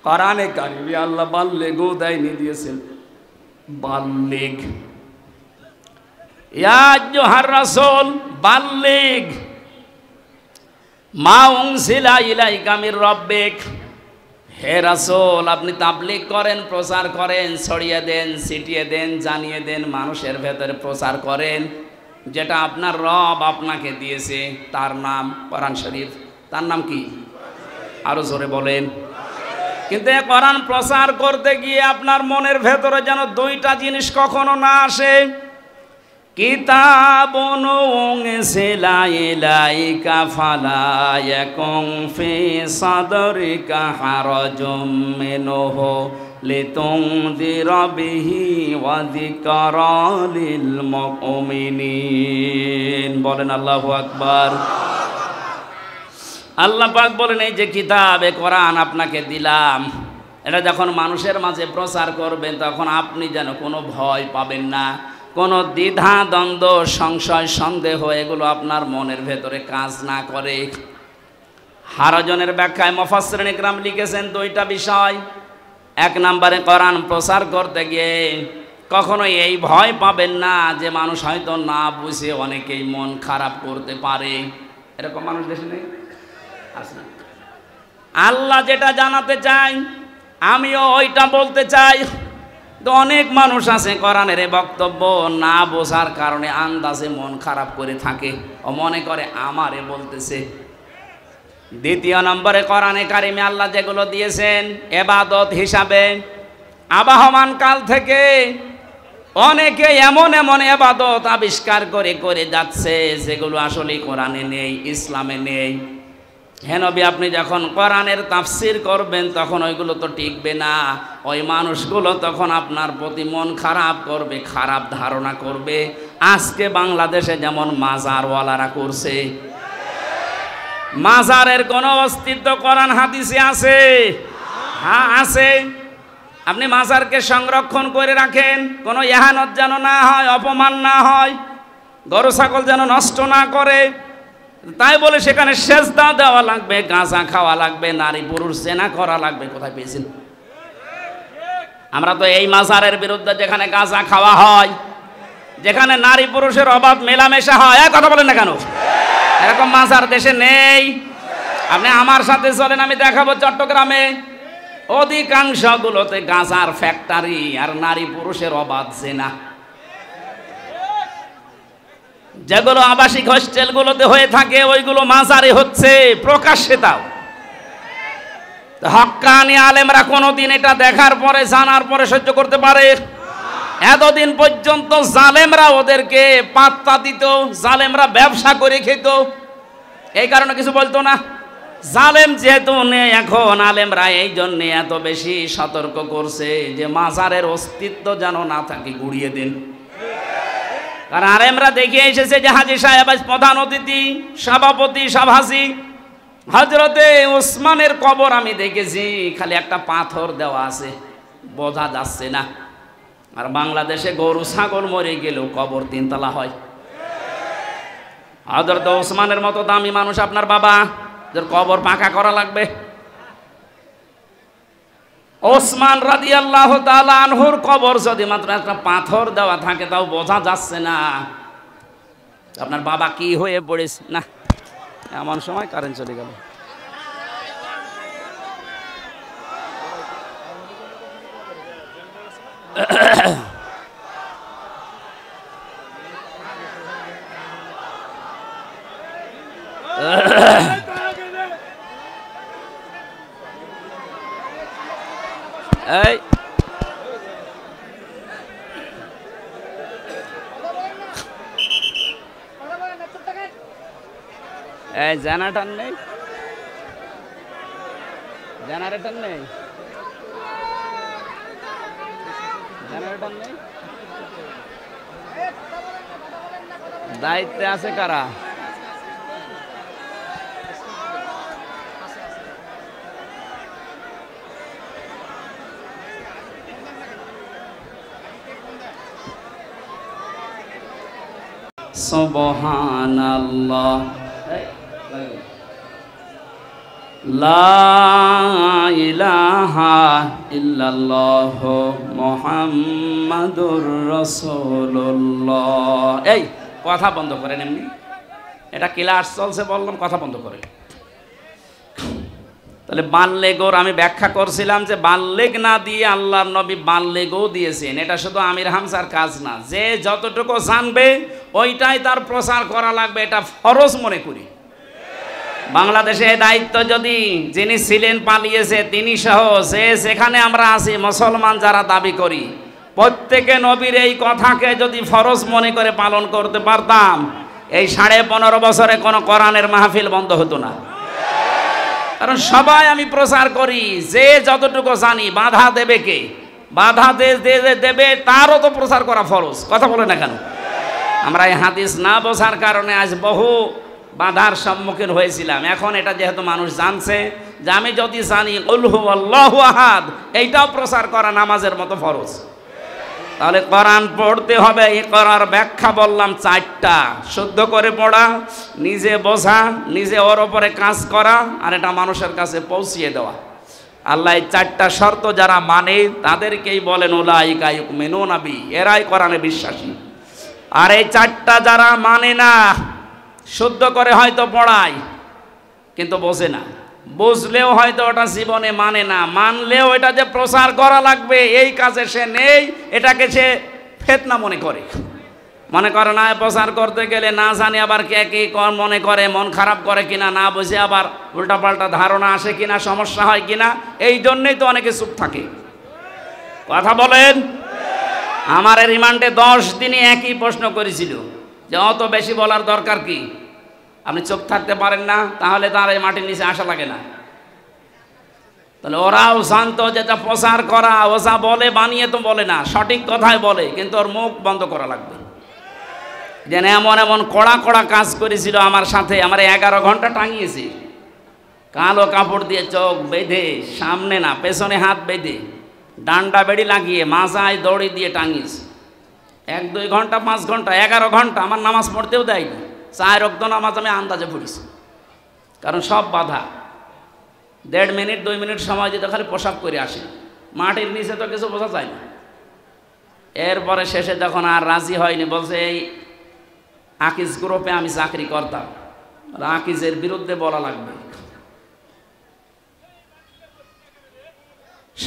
করানে কারিবি আল্লাহ বাল্যিক ও দেয়নি দিয়েছেন বাল্যিক ইয়াজহার রাসূল বাল্লিগ মা উনসিলা ইলাইকা মির রব্বিক হে রাসূল আপনি তাবলীগ করেন প্রচার করেন ছড়িয়ে দেন ছিটিয়ে দেন জানিয়ে দেন মানুষের ভেতরে প্রচার করেন যেটা আপনার রব আপনাকে দিয়েছে তার নাম কোরআন শরীফ তার নাম কি আরো জোরে বলেন কিন্তু কোরআন প্রচার করতে গিয়ে আপনার মনের ভেতরে যেন দুইটা জিনিস কখনো না আসে কিতাব ফে لتنذر به وذكرى للمؤمنين বলেন আল্লাহু আকবার আল্লাহ পাক বলেন এই যে কিতাব এ কোরআন আপনাকে দিলাম এটা যখন মানুষের মাঝে প্রচার করবেন তখন আপনি যেন কোনো ভয় পাবেন না কোনো দ্বিধা দ্বন্দ্ব সংশয় সন্দেহ এগুলো আপনার মনের ভেতরে কাজ না করে হারজনের ব্যাখ্যায় মফাসরেন গ্রাম লিখেছেন দুইটা বিষয় এক নম্বরে কোরআন প্রচার করতে গিয়ে কখনোই এই ভয় পাবেন না যে মানুষ হয়তো না বুঝে অনেকেই মন খারাপ করতে পারে এরকম মানুষ দেশে নেই আসলে আল্লাহ যেটা জানাতে চাই আমিও ওইটা বলতে চাই তো অনেক মানুষ আছে কোরআনের বক্তব্য না বোঝার কারণে আন্দাজে মন খারাপ করে থাকে ও মনে করে আমারে বলতেছে দ্বিতীয় নম্বরে কোরআনে কারিমে আল্লাহ যেগুলো দিয়েছেন এবাদত হিসাবে আবাহমান কাল থেকে অনেকে এমন এমন এবাদত আবিষ্কার করে করে যাচ্ছে যেগুলো আসলে কোরআনে নেই ইসলামে নেই হেনবি আপনি যখন কোরআনের তাফসির করবেন তখন ওইগুলো তো টিকবে না ওই মানুষগুলো তখন আপনার প্রতি মন খারাপ করবে খারাপ ধারণা করবে আজকে বাংলাদেশে যেমন মাজারওয়ালারা করছে মাজারের কোন অস্তিত্ব করান হাদিসে আছে হ্যাঁ আছে আপনি মাজারকে সংরক্ষণ করে রাখেন কোনো এহানত যেন না হয় অপমান না হয় গরু ছাগল যেন নষ্ট না করে তাই বলে সেখানে সেজদা দেওয়া লাগবে গাঁজা খাওয়া লাগবে নারী পুরুষ জেনা করা লাগবে কোথায় পেয়েছেন আমরা তো এই মাজারের বিরুদ্ধে যেখানে গাঁজা খাওয়া হয় যেখানে নারী পুরুষের অভাব মেলামেশা হয় কথা বলেন না কেন এরকম মাছ আর দেশে নেই আপনি আমার সাথে চলেন আমি দেখাবো চট্টগ্রামে গুলোতে গাঁজার ফ্যাক্টরি আর নারী পুরুষের অবাধ জেনা যেগুলো আবাসিক হোস্টেল গুলোতে হয়ে থাকে ওইগুলো মাঝারে হচ্ছে প্রকাশ্যে তাও হক্কানি আলেমরা কোনোদিন এটা দেখার পরে জানার পরে সহ্য করতে পারে এতদিন পর্যন্ত জালেমরা ওদেরকে পাত্তা দিত জালেমরা ব্যবসা করে খেত এই কারণে কিছু বলতো না জালেম যেহেতু নেই এখন আলেমরা এই জন্যে এত বেশি সতর্ক করছে যে মাজারের অস্তিত্ব যেন না থাকে গুড়িয়ে দিন কারণ আলেমরা দেখে এসেছে যে হাজি সাহেব প্রধান অতিথি সভাপতি সভাসী হজরতে ওসমানের কবর আমি দেখেছি খালি একটা পাথর দেওয়া আছে বোঝা যাচ্ছে না আর বাংলাদেশে গরু ছাগল মরে গেলেও কবর তিনতলা হয় হজরত ওসমানের মতো দামি মানুষ আপনার বাবা যার কবর পাকা করা লাগবে ওসমান রাদি আল্লাহ আনহুর কবর যদি মাত্র একটা পাথর দেওয়া থাকে তাও বোঝা যাচ্ছে না আপনার বাবা কি হয়ে পড়েছে না এমন সময় কারেন্ট চলে গেল এই এই জানা নেই টান নেই দায়িত্বে আছে কারা আল্লাহ ইল্লাল্লাহ মোহাম্মদুর রসুল্লাহ এই কথা বন্ধ করেন এমনি এটা ক্লাস চলছে বললাম কথা বন্ধ করেন তাহলে গোর আমি ব্যাখ্যা করছিলাম যে বাল্যেগ না দিয়ে আল্লাহর নবী গো দিয়েছেন এটা শুধু আমির হামসার কাজ না যে যতটুকু জানবে ওইটাই তার প্রচার করা লাগবে এটা ফরজ মনে করি বাংলাদেশে দায়িত্ব যদি যিনি ছিলেন পালিয়েছে তিনি সহ সে সেখানে আমরা আছি মুসলমান যারা দাবি করি প্রত্যেকে নবীর এই কথাকে যদি ফরজ মনে করে পালন করতে পারতাম এই সাড়ে পনেরো বছরে কোনো কোরআনের মাহফিল বন্ধ হতো না কারণ সবাই আমি প্রচার করি যে যতটুকু জানি বাধা দেবে কে বাধা দেবে তারও তো প্রচার করা ফরজ কথা বলে না কেন আমরা এই হাদিস না বোঝার কারণে আজ বহু বাধার সম্মুখীন হয়েছিলাম এখন এটা যেহেতু মানুষ জানছে যে আমি যদি জানি আল্লাহ আহাদ এইটাও প্রচার করা নামাজের মতো ফরজ তাহলে কোরআন পড়তে হবে এ করার ব্যাখ্যা বললাম চারটা শুদ্ধ করে পড়া নিজে বোঝা নিজে ওর ওপরে কাজ করা আর এটা মানুষের কাছে পৌঁছিয়ে দেওয়া আল্লাহ এই চারটা শর্ত যারা মানে তাদেরকেই বলেন ওলাই মেনু নাবি এরাই কোরআনে বিশ্বাসী আর এই চারটা যারা মানে না শুদ্ধ করে হয়তো পড়ায় কিন্তু বোঝে না বুঝলেও হয়তো ওটা জীবনে মানে না মানলেও এটা যে প্রচার করা লাগবে এই কাজে সে নেই এটাকে সে ফেতনা মনে করে মনে করে না প্রচার করতে গেলে না জানে আবার কে কে কি মনে করে মন খারাপ করে কিনা না বুঝে আবার উল্টাপাল্টা ধারণা আসে কিনা সমস্যা হয় কিনা এই জন্যেই তো অনেকে চুপ থাকে কথা বলেন আমার রিমান্ডে দশ দিনে একই প্রশ্ন করেছিল যে অত বেশি বলার দরকার কি আপনি চোখ থাকতে পারেন না তাহলে তার এই মাটির নিচে আসা লাগে না তাহলে ওরাও শান্ত যেটা প্রচার করা ওসা বলে বানিয়ে তো বলে না সঠিক কথাই বলে কিন্তু ওর মুখ বন্ধ করা লাগবে যেন এমন এমন কড়া কড়া কাজ করেছিল আমার সাথে আমার এগারো ঘন্টা টাঙিয়েছি কালো কাপড় দিয়ে চোখ বেঁধে সামনে না পেছনে হাত বেঁধে ডান্ডা বেড়ি লাগিয়ে মাজায় দড়ি দিয়ে টাঙিয়েছি এক দুই ঘন্টা পাঁচ ঘন্টা এগারো ঘন্টা আমার নামাজ পড়তেও দেয়নি চার অগ্দ নামাজ আমি আন্দাজে পড়িছি কারণ সব বাধা দেড় মিনিট দুই মিনিট সময় দিতে খালি পোশাক করে আসি মাটির নিচে তো কিছু বোঝা যায় না এরপরে শেষে যখন আর রাজি হয়নি বলছে এই আকিজ গ্রুপে আমি চাকরি করতাম আকিজের বিরুদ্ধে বলা লাগবে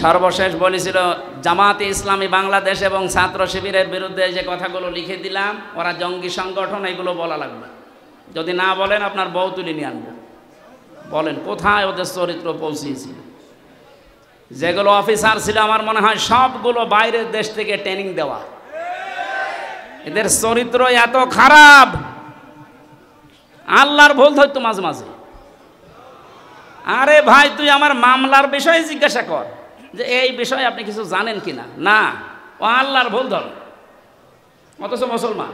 সর্বশেষ বলেছিল জামাতে ইসলামী বাংলাদেশ এবং ছাত্র শিবিরের বিরুদ্ধে যে কথাগুলো লিখে দিলাম ওরা জঙ্গি সংগঠন এগুলো বলা লাগবে যদি না বলেন আপনার বউ তুলে নিয়ে আনবো বলেন কোথায় ওদের চরিত্র পৌঁছিয়েছিল যেগুলো অফিসার ছিল আমার মনে হয় সবগুলো বাইরের দেশ থেকে ট্রেনিং দেওয়া এদের চরিত্র এত খারাপ আল্লাহর ভুল ধরতো মাঝে মাঝে আরে ভাই তুই আমার মামলার বিষয়ে জিজ্ঞাসা কর যে এই বিষয়ে আপনি কিছু জানেন কি না না ও আল্লাহর ভুল ধর অথচ মুসলমান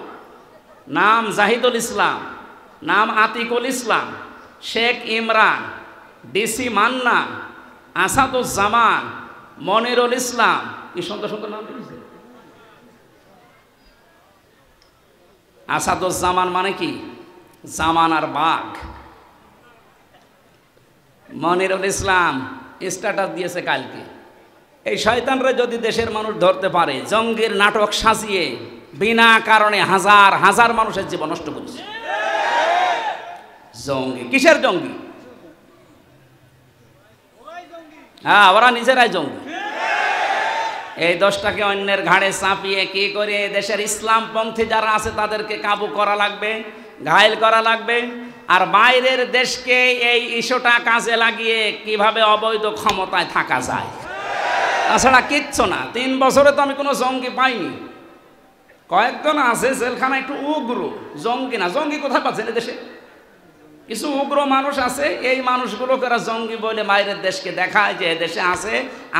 নাম জাহিদুল ইসলাম নাম আতিকুল ইসলাম শেখ ইমরান ডিসি মান্না আসাদুজ্জামান মনিরুল ইসলাম কি সুন্দর সুন্দর নাম আসাদুজ্জামান মানে কি জামানার বাঘ মনিরুল ইসলাম স্ট্যাটাস দিয়েছে কালকে এই শয়তানরা যদি দেশের মানুষ ধরতে পারে জঙ্গির নাটক সাজিয়ে বিনা কারণে হাজার হাজার মানুষের জীবন নষ্ট করছে জঙ্গি কিসের জঙ্গি হ্যাঁ ওরা নিজেরাই জঙ্গি এই দশটাকে অন্যের ঘাড়ে চাপিয়ে কি করে দেশের ইসলামপন্থী যারা আছে তাদেরকে কাবু করা লাগবে ঘায়ল করা লাগবে আর বাইরের দেশকে এই ইস্যুটা কাজে লাগিয়ে কিভাবে অবৈধ ক্ষমতায় থাকা যায় তাছাড়া কিচ্ছু না তিন বছরে তো আমি কোনো জঙ্গি পাইনি কয়েকজন আছে জেলখানা একটু উগ্র জঙ্গি না জঙ্গি কোথায় পাচ্ছেন দেশে কিছু উগ্র মানুষ আছে এই মানুষগুলোকে ওরা জঙ্গি বলে বাইরের দেশকে দেখায় যে দেশে আছে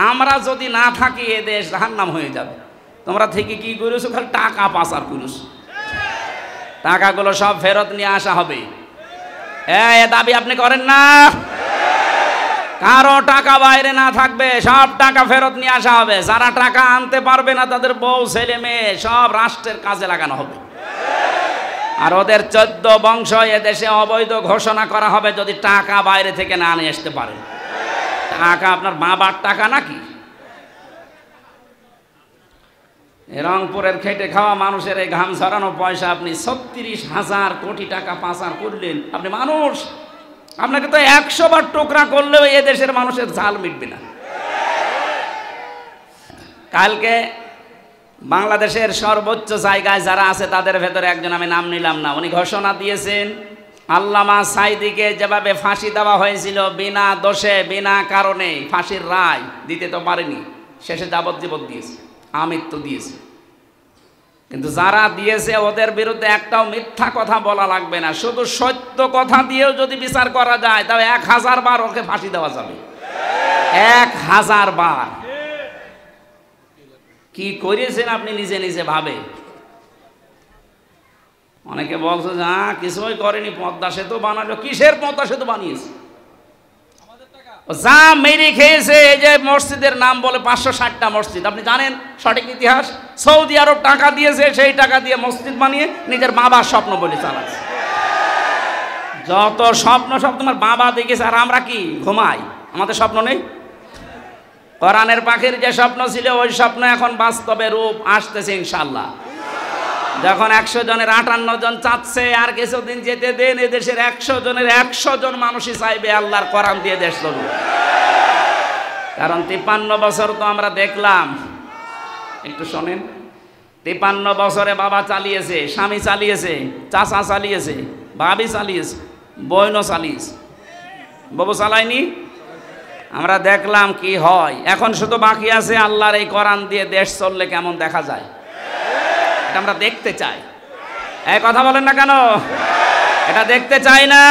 আমরা যদি না থাকি এ দেশ নাম হয়ে যাবে তোমরা থেকে কি করেছো খালি টাকা পাচার করিস টাকাগুলো সব ফেরত নিয়ে আসা হবে এ দাবি আপনি করেন না কারো টাকা বাইরে না থাকবে সব টাকা ফেরত নিয়ে আসা হবে যারা টাকা আনতে পারবে না তাদের বউ ছেলে মেয়ে সব রাষ্ট্রের কাজে লাগানো হবে আর ওদের চোদ্দ বংশ এদেশে অবৈধ ঘোষণা করা হবে যদি টাকা বাইরে থেকে না নিয়ে আসতে পারে টাকা আপনার বাবার টাকা নাকি রংপুরের খেটে খাওয়া মানুষের এই ঘাম ছড়ানো পয়সা আপনি ছত্রিশ হাজার কোটি টাকা পাচার করলেন আপনি মানুষ আপনাকে তো একশো বার টোকরা করলেও এ দেশের মানুষের ঝাল মিটবে না কালকে বাংলাদেশের সর্বোচ্চ জায়গায় যারা আছে তাদের ভেতরে একজন আমি নাম নিলাম না উনি ঘোষণা দিয়েছেন আল্লামা সাইদিকে যেভাবে ফাঁসি দেওয়া হয়েছিল বিনা দোষে বিনা কারণে ফাঁসির রায় দিতে তো পারেনি শেষে যাবজ্জীবন দিয়েছে আমৃত্যু দিয়েছে কিন্তু যারা দিয়েছে ওদের বিরুদ্ধে একটাও মিথ্যা কথা বলা লাগবে না শুধু সত্য কথা দিয়েও যদি বিচার করা যায় তাহলে এক হাজার বার ওকে ফাঁসি দেওয়া যাবে এক হাজার বার কি করেছেন আপনি নিজে নিজে ভাবে অনেকে বলছে যে কিছুই করেনি পদ্মা সেতু বানালো কিসের পদ্মা সেতু বানিয়েছে যা মেরে খেয়েছে এই যে মসজিদের নাম বলে পাঁচশো ষাটটা মসজিদ আপনি জানেন সঠিক ইতিহাস সৌদি আরব টাকা দিয়েছে সেই টাকা দিয়ে মসজিদ বানিয়ে নিজের বাবার স্বপ্ন বলে চালাচ্ছে যত স্বপ্ন সব তোমার বাবা দেখেছে আর আমরা কি ঘুমাই আমাদের স্বপ্ন নেই কোরআনের পাখির যে স্বপ্ন ছিল ওই স্বপ্ন এখন বাস্তবে রূপ আসতেছে ইনশাল্লাহ যখন একশো জনের আটান্ন জন চাচ্ছে আর কিছুদিন যেতে দেন এদেশের একশো জনের একশো জন মানুষই চাইবে আল্লাহর করাম দিয়ে দেশ লড়বে কারণ তিপ্পান্ন বছর তো আমরা দেখলাম একটু শোনেন তিপ্পান্ন বছরে বাবা চালিয়েছে স্বামী চালিয়েছে চাচা চালিয়েছে ভাবি চালিয়েছে বইনও চালিয়েছে বাবু চালায়নি আমরা দেখলাম কি হয় এখন শুধু বাকি আছে আল্লাহর এই করান দিয়ে দেশ চললে কেমন দেখা যায় এটা আমরা দেখতে চাই এ কথা বলেন না কেন এটা দেখতে চাই না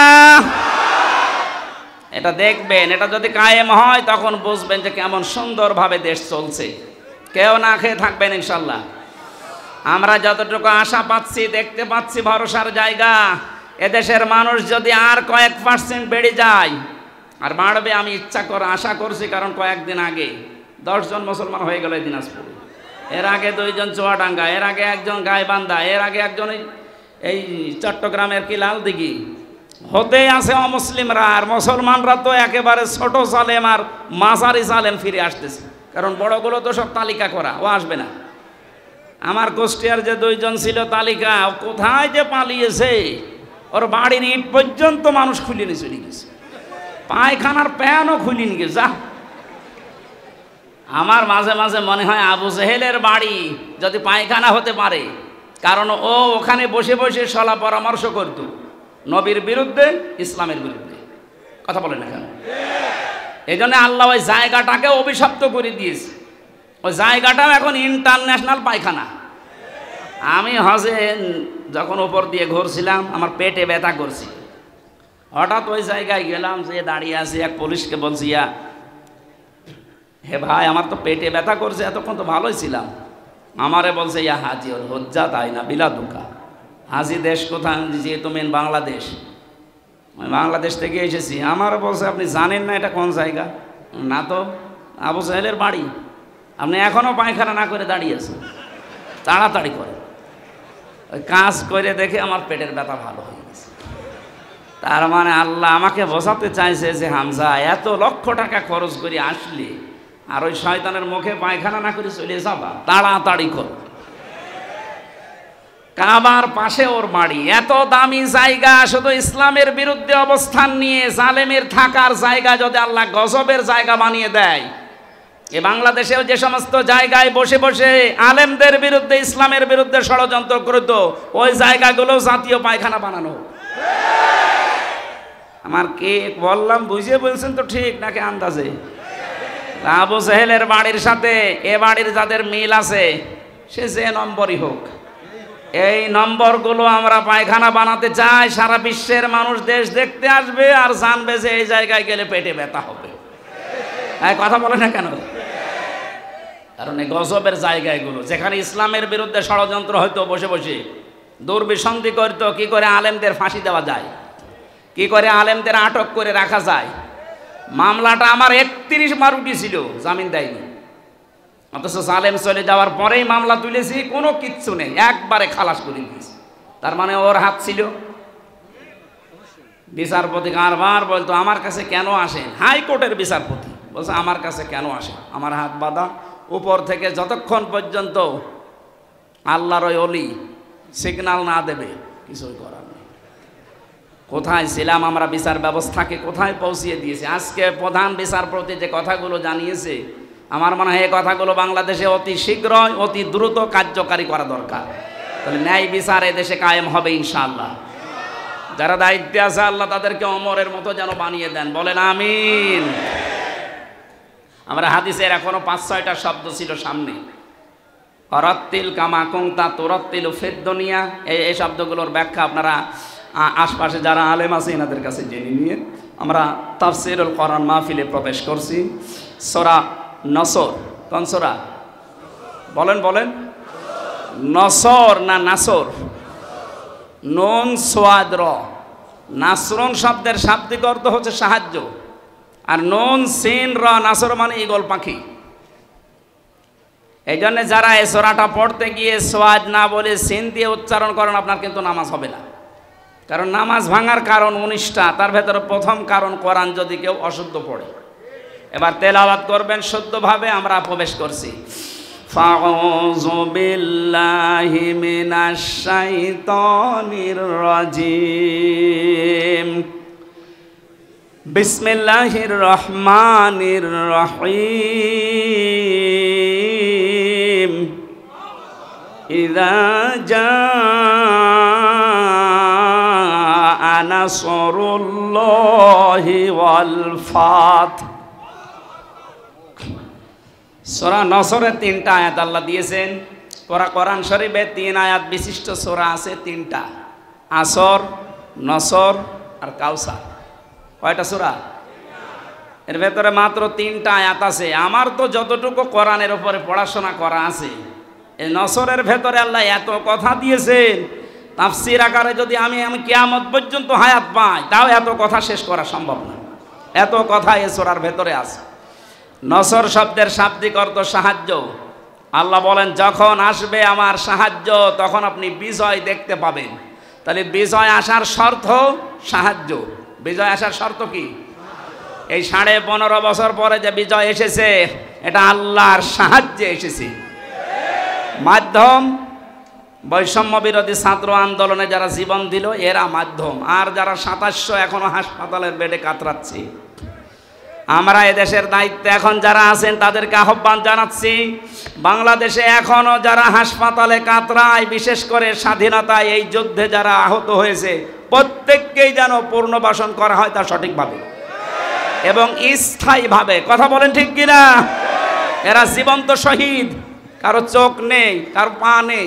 এটা দেখবেন এটা যদি কায়েম হয় তখন বুঝবেন যে কেমন সুন্দরভাবে দেশ চলছে কেউ না খেয়ে থাকবেন ইনশাল্লাহ আমরা যতটুকু আশা পাচ্ছি দেখতে পাচ্ছি ভরসার জায়গা এদেশের মানুষ যদি আর কয়েক পার্সেন্ট বেড়ে যায় আর বাড়বে আমি ইচ্ছা করে আশা করছি কারণ কয়েকদিন আগে দশজন মুসলমান হয়ে গেল দিনাজপুরে এর আগে দুইজন চোয়াডাঙ্গা এর আগে একজন গায়বান্ধা এর আগে একজন এই চট্টগ্রামের কি লাল দিঘি হতেই আছে অমুসলিমরা আর মুসলমানরা তো একেবারে ছোট সালেম আর মাঝারি সালেম ফিরে আসতেছে কারণ বড়গুলো তো সব তালিকা করা ও আসবে না আমার কুষ্টিয়ার যে দুইজন ছিল তালিকা কোথায় যে পালিয়েছে ওর বাড়ির ইট পর্যন্ত মানুষ খুলিনি চলে গেছে পায়খানার প্যানও খুলিনি গেছে যা আমার মাঝে মাঝে মনে হয় আবু জেহেলের বাড়ি যদি পায়খানা হতে পারে কারণ ও ওখানে বসে বসে সলা পরামর্শ করত নবীর বিরুদ্ধে ইসলামের বিরুদ্ধে কথা বলে না কেন এই জন্য আল্লাহ ওই জায়গাটাকে অভিশপ্ত করে দিয়েছে ওই জায়গাটাও এখন ইন্টারন্যাশনাল পায়খানা আমি হজে যখন ওপর দিয়ে ঘুরছিলাম আমার পেটে ব্যথা করছি হঠাৎ ওই জায়গায় গেলাম যে দাঁড়িয়ে আছি এক পুলিশকে বলছি ইয়া হে ভাই আমার তো পেটে ব্যথা করছে এতক্ষণ তো ভালোই ছিলাম আমারে বলছে ইয়া হাজি ওর হজ্জা তাই না বিলা দুকা হাজি দেশ কোথায় যে মেন বাংলাদেশ আমি বাংলাদেশ থেকে এসেছি আমারও বলছে আপনি জানেন না এটা কোন জায়গা না তো আবু সাহেলের বাড়ি আপনি এখনও পায়খানা না করে দাঁড়িয়ে আছেন তাড়াতাড়ি করে ওই কাজ করে দেখে আমার পেটের ব্যথা ভালো হয়ে গেছে তার মানে আল্লাহ আমাকে বোঝাতে চাইছে যে হামজা এত লক্ষ টাকা খরচ করে আসলে আর ওই শয়তানের মুখে পায়খানা না করে চলে যাবা তাড়াতাড়ি কর কাবার পাশে ওর বাড়ি এত দামি জায়গা শুধু ইসলামের বিরুদ্ধে অবস্থান নিয়ে জালেমের থাকার জায়গা যদি আল্লাহ গজবের জায়গা বানিয়ে দেয় এ বাংলাদেশেও যে সমস্ত জায়গায় বসে বসে আলেমদের বিরুদ্ধে ইসলামের বিরুদ্ধে ষড়যন্ত্র করত ওই জায়গাগুলো জাতীয় পায়খানা বানানো আমার কে বললাম বুঝিয়ে বলছেন তো ঠিক নাকি আন্দাজে আবু সেহেলের বাড়ির সাথে এ বাড়ির যাদের মিল আছে সে যে নম্বরই হোক এই নম্বরগুলো আমরা পায়খানা বানাতে চাই সারা বিশ্বের মানুষ দেশ দেখতে আসবে আর জানবে যে এই জায়গায় গেলে পেটে ব্যথা হবে হ্যাঁ, কথা বলে না কেন কারণ এই গজবের জায়গাগুলো যেখানে ইসলামের বিরুদ্ধে ষড়যন্ত্র হয়তো বসে বসে দুর্বিসন্ধি করতো কি করে আলেমদের ফাঁসি দেওয়া যায় কি করে আলেমদের আটক করে রাখা যায় মামলাটা আমার একত্রিশ মারুটি উঠেছিল জামিন দেয়নি অথচ সালেম চলে যাওয়ার পরেই মামলা তুলেছি কোনো কিচ্ছু নেই একবারে খালাস করে দিয়েছি তার মানে ওর হাত ছিল বিচারপতি কারবার বলতো আমার কাছে কেন আসেন হাইকোর্টের বিচারপতি বলছে আমার কাছে কেন আসে আমার হাত বাঁধা উপর থেকে যতক্ষণ পর্যন্ত আল্লাহর ওই অলি সিগনাল না দেবে কিছুই করা কোথায় ছিলাম আমরা বিচার ব্যবস্থাকে কোথায় পৌঁছিয়ে দিয়েছি আজকে প্রধান বিচারপতি যে কথাগুলো জানিয়েছে আমার মনে হয় এই কথাগুলো বাংলাদেশে অতি শীঘ্রই অতি দ্রুত কার্যকারী করা দরকার তাহলে ন্যায় বিচার দেশে কায়েম হবে ইনশাআল্লাহ যারা দায়িত্বে আছে আল্লাহ তাদেরকে অমরের মতো যেন বানিয়ে দেন বলেন আমিন আমরা হাদিসের এখনো পাঁচ ছয়টা শব্দ ছিল সামনে অরত্তিল কামাকুং তা তোরত্তিল ফেদ্দনিয়া এই শব্দগুলোর ব্যাখ্যা আপনারা আশপাশে যারা আলেম আছে এনাদের কাছে জেনে নিয়ে আমরা তাফসিরুল কোরআন মাহফিলে প্রবেশ করছি সরা নসর কোন সরা বলেন বলেন নসর না নাসর নন র নাসরন শব্দের শাব্দিক অর্থ হচ্ছে সাহায্য আর নন সেন র নাসর মানে ইগল পাখি এই জন্যে যারা এ সরাটা পড়তে গিয়ে সোয়াদ না বলে সেন দিয়ে উচ্চারণ করেন আপনার কিন্তু নামাজ হবে না কারণ নামাজ ভাঙার কারণ উনিশটা তার ভেতরে প্রথম কারণ কোরআন যদি কেউ অশুদ্ধ পড়ে এবার আবাদ করবেন শুদ্ধভাবে আমরা প্রবেশ করছি বিসমিল্লাহির রহমানির রহিম ইদা যা নাসরুল্লাহি ওয়াল সোরা নসরে তিনটা আয়াত আল্লাহ দিয়েছেন কোরা কোরআন শরীফের তিন আয়াত বিশিষ্ট সোরা আছে তিনটা আসর নসর আর কাউসার কয়টা সোরা এর ভেতরে মাত্র তিনটা আয়াত আছে আমার তো যতটুকু কোরআনের উপরে পড়াশোনা করা আছে এই নসরের ভেতরে আল্লাহ এত কথা দিয়েছেন তাফসির আকারে যদি আমি আমি কেয়ামত পর্যন্ত হায়াত পাই তাও এত কথা শেষ করা সম্ভব না এত কথা এ সোরার ভেতরে আছে নসর শব্দের শাব্দিক অর্থ সাহায্য আল্লাহ বলেন যখন আসবে আমার সাহায্য তখন আপনি বিজয় দেখতে পাবেন তাহলে বিজয় আসার শর্ত সাহায্য বিজয় আসার শর্ত কি এই সাড়ে পনেরো বছর পরে যে বিজয় এসেছে এটা আল্লাহর সাহায্যে এসেছে মাধ্যম বৈষম্য বিরোধী ছাত্র আন্দোলনে যারা জীবন দিল এরা মাধ্যম আর যারা সাতাশশো এখনো হাসপাতালের বেডে কাতরাচ্ছি আমরা এদেশের দায়িত্বে এখন যারা আছেন তাদেরকে আহ্বান জানাচ্ছি বাংলাদেশে এখনও যারা হাসপাতালে কাতরায় বিশেষ করে স্বাধীনতায় এই যুদ্ধে যারা আহত হয়েছে প্রত্যেককেই যেন পূর্ণবাসন করা হয় তা সঠিকভাবে এবং স্থায়ীভাবে কথা বলেন ঠিক কিনা এরা জীবন্ত শহীদ কারো চোখ নেই কারো পা নেই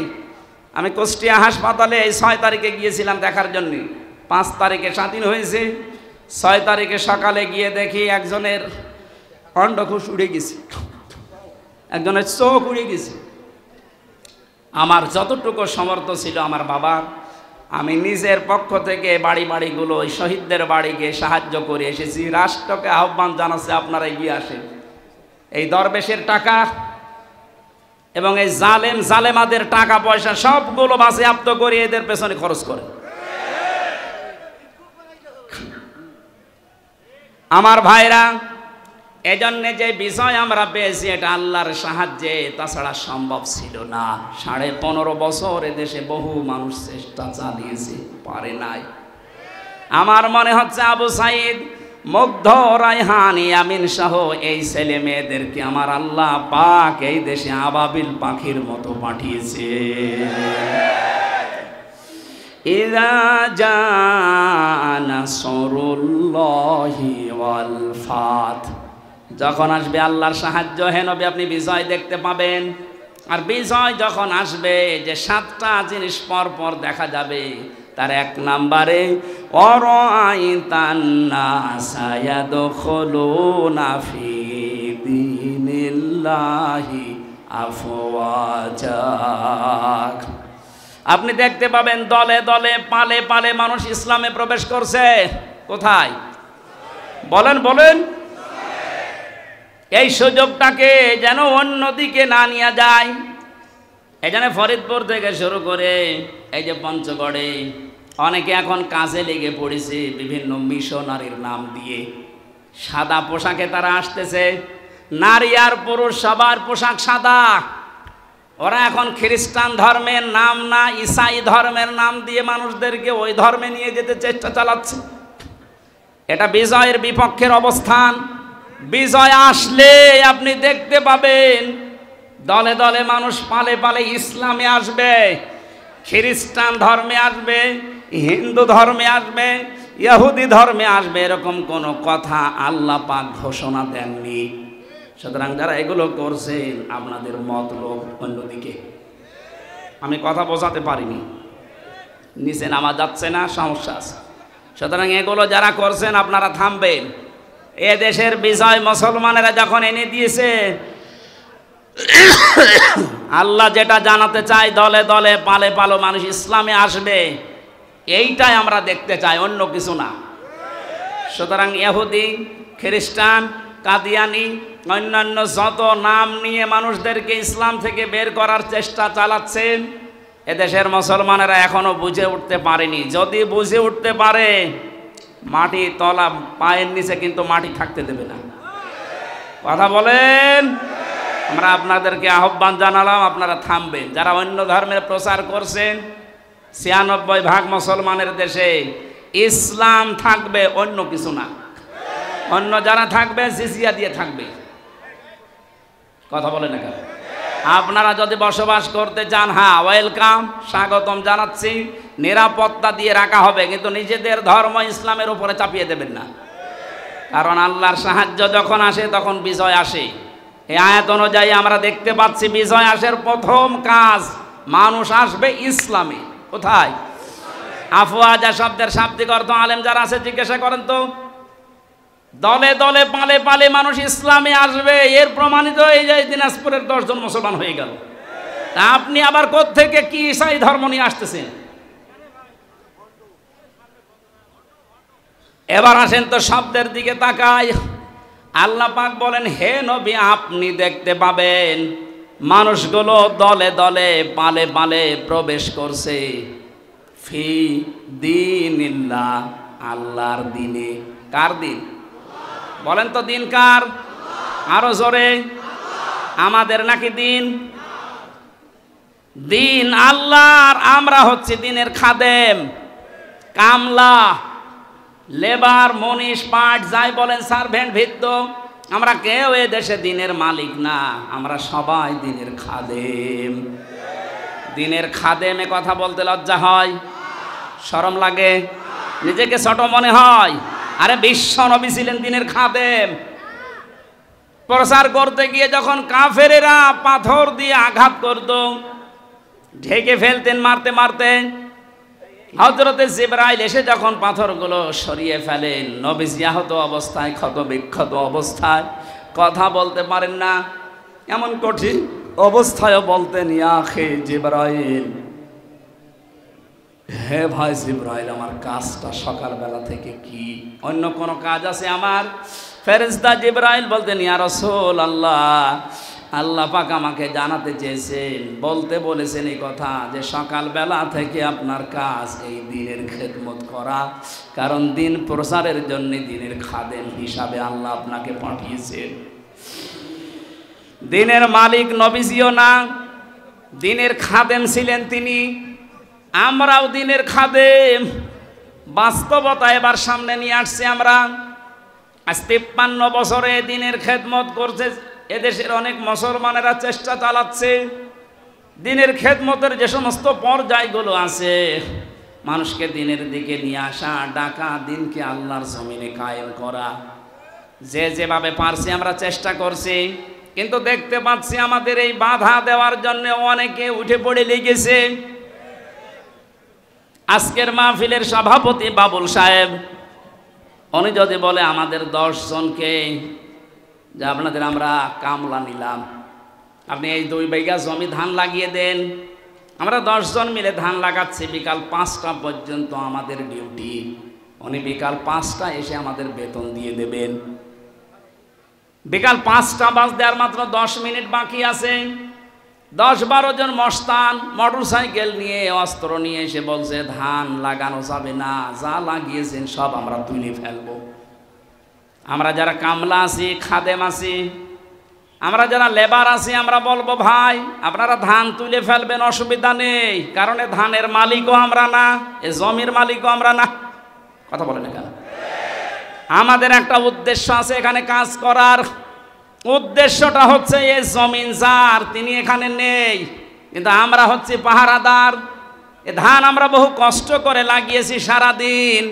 আমি কুষ্টিয়া হাসপাতালে এই ছয় তারিখে গিয়েছিলাম দেখার জন্যে পাঁচ তারিখে স্বাধীন হয়েছে ছয় তারিখে সকালে গিয়ে দেখি একজনের অন্ডকোষ উড়ে গেছে একজনের চোখ উড়ে গেছে আমার যতটুকু সমর্থ ছিল আমার বাবার আমি নিজের পক্ষ থেকে বাড়ি বাড়িগুলো ওই শহীদদের বাড়িকে সাহায্য করে এসেছি রাষ্ট্রকে আহ্বান জানাচ্ছে আপনারা এগিয়ে আসেন এই দরবেশের টাকা এবং এই জালেম জালেমাদের টাকা পয়সা সবগুলো বাসে আপ্ত করে এদের পেছনে খরচ করে আমার ভাইরা এজন্যে যে বিষয় আমরা পেয়েছি এটা আল্লাহর সাহায্যে তাছাড়া সম্ভব ছিল না সাড়ে পনেরো বছর দেশে বহু মানুষ চেষ্টা চালিয়েছে পারে নাই আমার মনে হচ্ছে আবু সাইদ মুগ্ধ রায়হান ইয়ামিন সহ এই ছেলে মেয়েদেরকে আমার আল্লাহ পাক এই দেশে আবাবিল পাখির মতো পাঠিয়েছে إذا جاء نصر যখন আসবে আল্লাহর সাহায্য হে নবী আপনি বিজয় দেখতে পাবেন আর বিজয় যখন আসবে যে সাতটা জিনিস পর পর দেখা যাবে তার এক নাম্বারে আপনি দেখতে পাবেন দলে দলে পালে পালে মানুষ ইসলামে প্রবেশ করছে কোথায় বলেন বলেন এই সুযোগটাকে যেন অন্যদিকে না নিয়ে যায় এখানে ফরিদপুর থেকে শুরু করে এই যে পঞ্চগড়ে অনেকে এখন কাজে লেগে পড়েছে বিভিন্ন মিশনারির নাম দিয়ে সাদা পোশাকে তারা আসতেছে নারী আর পুরুষ সবার পোশাক সাদা ওরা এখন খ্রিস্টান ধর্মের নাম না ইসাই ধর্মের নাম দিয়ে মানুষদেরকে ওই ধর্মে নিয়ে যেতে চেষ্টা চালাচ্ছে এটা বিজয়ের বিপক্ষের অবস্থান বিজয় আসলে আপনি দেখতে পাবেন দলে দলে মানুষ পালে পালে ইসলামে আসবে খ্রিস্টান ধর্মে আসবে হিন্দু ধর্মে আসবে ইহুদি ধর্মে আসবে এরকম কোনো কথা আল্লাহ পাক ঘোষণা দেননি সুতরাং যারা এগুলো করছেন আপনাদের মত লোক অন্যদিকে আমি কথা বোঝাতে পারিনি নিচে নামা যাচ্ছে না সমস্যা আছে সুতরাং এগুলো যারা করছেন আপনারা থামবেন এ দেশের বিজয় মুসলমানেরা যখন এনে দিয়েছে আল্লাহ যেটা জানাতে চাই দলে দলে পালে পালো মানুষ ইসলামে আসবে এইটাই আমরা দেখতে চাই অন্য কিছু না সুতরাং এহুদি খ্রিস্টান কাদিয়ানি অন্যান্য যত নাম নিয়ে মানুষদেরকে ইসলাম থেকে বের করার চেষ্টা চালাচ্ছেন এদেশের মুসলমানেরা এখনও বুঝে উঠতে পারেনি যদি বুঝে উঠতে পারে মাটি তলা পায়ের নিচে কিন্তু মাটি থাকতে দেবে না কথা বলেন আমরা আপনাদেরকে আহ্বান জানালাম আপনারা থামবেন যারা অন্য ধর্মের প্রচার করছেন ছিয়ানব্বই ভাগ মুসলমানের দেশে ইসলাম থাকবে অন্য কিছু না অন্য যারা থাকবে জিজিয়া দিয়ে থাকবে কথা বলে না কেন আপনারা যদি বসবাস করতে চান হ্যাঁ ওয়েলকাম স্বাগতম জানাচ্ছি নিরাপত্তা দিয়ে রাখা হবে কিন্তু নিজেদের ধর্ম ইসলামের উপরে চাপিয়ে দেবেন না কারণ আল্লাহর সাহায্য যখন আসে তখন বিজয় আসে এই আয়াত অনুযায়ী আমরা দেখতে পাচ্ছি বিজয় আসের প্রথম কাজ মানুষ আসবে ইসলামে কোথায় আফওয়াজা শব্দের শাব্দিক অর্থ আলেম যারা আছে জিজ্ঞাসা করেন তো দলে দলে পালে পালে মানুষ ইসলামে আসবে এর প্রমাণিত এই যে দিনাজপুরের দশজন মুসলমান হয়ে গেল তা আপনি আবার থেকে কি ইসাই ধর্ম নিয়ে আসতেছেন এবার আসেন তো শব্দের দিকে তাকায় আল্লাহ পাক বলেন হে নবী আপনি দেখতে পাবেন মানুষগুলো দলে দলে পালে পালে প্রবেশ করছে ফি দিন আল্লাহর দিনে কার দিন বলেন তো দিন কার আরো জোরে আমাদের নাকি দিন দিন আল্লাহর আমরা হচ্ছে দিনের খাদেম কামলা লেবার মনীষ পাঠ যাই বলেন সার্ভেন্ট ভিত্ত আমরা কেউ এ দেশে দিনের মালিক না আমরা সবাই দিনের খাদেম দিনের খাদেমে কথা বলতে লজ্জা হয় সরম লাগে নিজেকে ছোট মনে হয় আরে বিশ্ব নবী ছিলেন দিনের খাদেম প্রসার করতে গিয়ে যখন কাফেরেরা পাথর দিয়ে আঘাত করত ঢেকে ফেলতেন মারতে মারতেন হজরতে জিব্রাইল এসে যখন পাথরগুলো সরিয়ে ফেলেন নবীজি আহত অবস্থায় ক্ষত বিক্ষত অবস্থায় কথা বলতে পারেন না এমন কঠিন অবস্থায় বলতেন ইয়াখে জিব্রাইল হে ভাই জিব্রাইল আমার কাজটা সকালবেলা থেকে কি অন্য কোনো কাজ আছে আমার ফেরেস্তা জিব্রাইল বলতেন ইয়া রাসূলুল্লাহ আল্লাহ আল্লাহ পাক আমাকে জানাতে চেয়েছেন বলতে বলেছেন এই কথা যে সকালবেলা থেকে আপনার কাজ এই দিনের খেদমত করা কারণ দিন প্রসারের জন্য দিনের খাদেম হিসাবে আল্লাহ আপনাকে পাঠিয়েছেন দিনের মালিক নবীজিও না দিনের খাদেম ছিলেন তিনি আমরাও দিনের খাদেম বাস্তবতা এবার সামনে নিয়ে আসছি আমরা আজ তিপ্পান্ন বছরে দিনের খেদমত করছে এদেশের অনেক মুসলমানেরা চেষ্টা চালাচ্ছে দিনের খেদমতের যে সমস্ত পর্যায়গুলো আছে মানুষকে দিনের দিকে নিয়ে আসা ডাকা দিনকে আল্লাহর জমিনে কায়েম করা যে যেভাবে পারছি আমরা চেষ্টা করছি কিন্তু দেখতে পাচ্ছি আমাদের এই বাধা দেওয়ার জন্য অনেকে উঠে পড়ে লেগেছে আজকের মাহফিলের সভাপতি বাবুল সাহেব উনি যদি বলে আমাদের দশ জনকে যে আপনাদের আমরা কামলা নিলাম আপনি এই দুই বিঘা জমি ধান লাগিয়ে দেন আমরা দশজন মিলে ধান লাগাচ্ছি বিকাল পাঁচটা পর্যন্ত আমাদের ডিউটি উনি বিকাল পাঁচটা এসে আমাদের বেতন দিয়ে দেবেন বিকাল পাঁচটা বাস দেওয়ার মাত্র দশ মিনিট বাকি আছে দশ বারো জন মস্তান মোটর সাইকেল নিয়ে অস্ত্র নিয়ে এসে বলছে ধান লাগানো যাবে না যা লাগিয়েছেন সব আমরা তুলে ফেলবো আমরা যারা কামলা আছি খাদেম আছি আমরা যারা লেবার আছি আমরা বলবো ভাই আপনারা ধান তুলে ফেলবেন অসুবিধা নেই কারণ ধানের মালিকও আমরা না এ জমির মালিকও আমরা না কথা বলেন কেন আমাদের একটা উদ্দেশ্য আছে এখানে কাজ করার উদ্দেশ্যটা হচ্ছে এ জমিন যার তিনি এখানে নেই কিন্তু আমরা হচ্ছে পাহারাদার এ ধান আমরা বহু কষ্ট করে লাগিয়েছি সারাদিন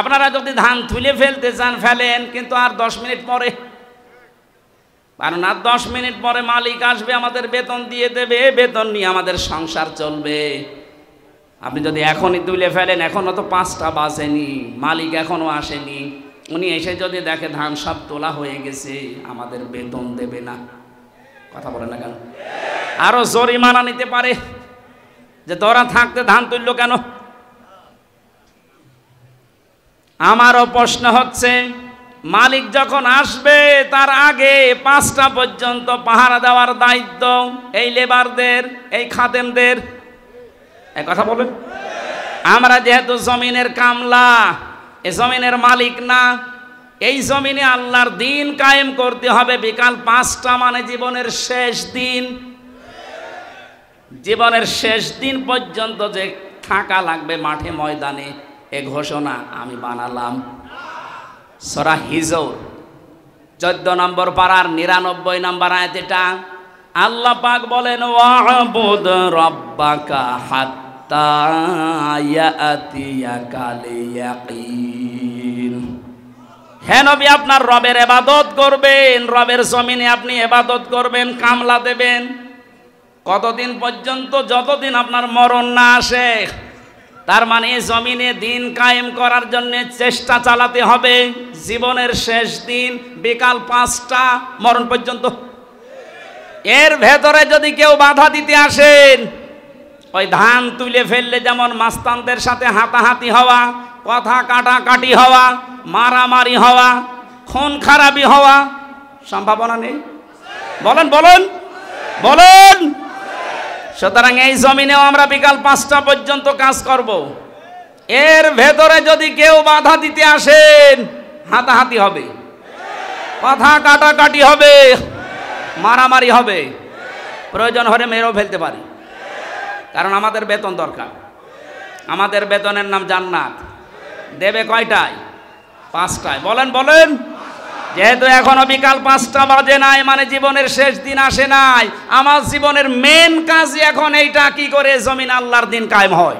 আপনারা যদি ধান তুলে ফেলতে চান ফেলেন কিন্তু আর দশ মিনিট পরে কারণ আর দশ মিনিট পরে মালিক আসবে আমাদের বেতন দিয়ে দেবে বেতন নিয়ে আমাদের সংসার চলবে আপনি যদি এখনই তুলে ফেলেন এখনও তো পাঁচটা বাজেনি মালিক এখনও আসেনি উনি এসে যদি দেখে ধান সব তোলা হয়ে গেছে আমাদের বেতন দেবে না কথা বলে না কেন আরও জরিমানা নিতে পারে যে তোরা থাকতে ধান তুললো কেন আমারও প্রশ্ন হচ্ছে মালিক যখন আসবে তার আগে পাঁচটা পর্যন্ত পাহারা দেওয়ার দায়িত্ব এই লেবারদের এই খাদেমদের এই কথা বলেন আমরা যেহেতু জমিনের কামলা এ জমিনের মালিক না এই জমিনে আল্লাহর দিন কায়েম করতে হবে বিকাল পাঁচটা মানে জীবনের শেষ দিন জীবনের শেষ দিন পর্যন্ত যে থাকা লাগবে মাঠে ময়দানে এ ঘোষণা আমি বানালাম সরা হিজৌর চোদ্দ নম্বর পাড়ার নিরানব্বই নম্বর আয়তেটা আল্লাহ পাক বলেন ওয়াবুদ রব্বাকা হাত্তা ইয়াতিয়াকাল ইয়াকিন হে নবী আপনার রবের এবাদত করবেন রবের জমিনে আপনি এবাদত করবেন কামলা দেবেন কতদিন পর্যন্ত যতদিন আপনার মরণ না আসে তার মানে জমিনে দিন কায়েম করার জন্য চেষ্টা চালাতে হবে জীবনের শেষ দিন বিকাল পাঁচটা মরণ পর্যন্ত এর ভেতরে যদি কেউ বাধা দিতে আসেন ওই ধান তুলে ফেললে যেমন মাস্তানদের সাথে হাতাহাতি হওয়া কথা কাটাকাটি হওয়া মারামারি হওয়া খুন খারাপি হওয়া সম্ভাবনা নেই বলেন বলেন বলেন সুতরাং এই জমিনেও আমরা বিকাল পাঁচটা পর্যন্ত কাজ করব এর ভেতরে যদি কেউ বাধা দিতে আসেন হাতাহাতি হবে কথা কাটাকাটি হবে মারামারি হবে প্রয়োজন হলে মেরেও ফেলতে পারি কারণ আমাদের বেতন দরকার আমাদের বেতনের নাম জান্নাত দেবে কয়টায় পাঁচটায় বলেন বলেন যেহেতু এখনো বিকাল পাঁচটা বাজে নাই মানে জীবনের শেষ দিন আসে নাই আমার জীবনের মেন কাজ এখন এইটা কি করে জমিন আল্লাহর দিন কায়েম হয়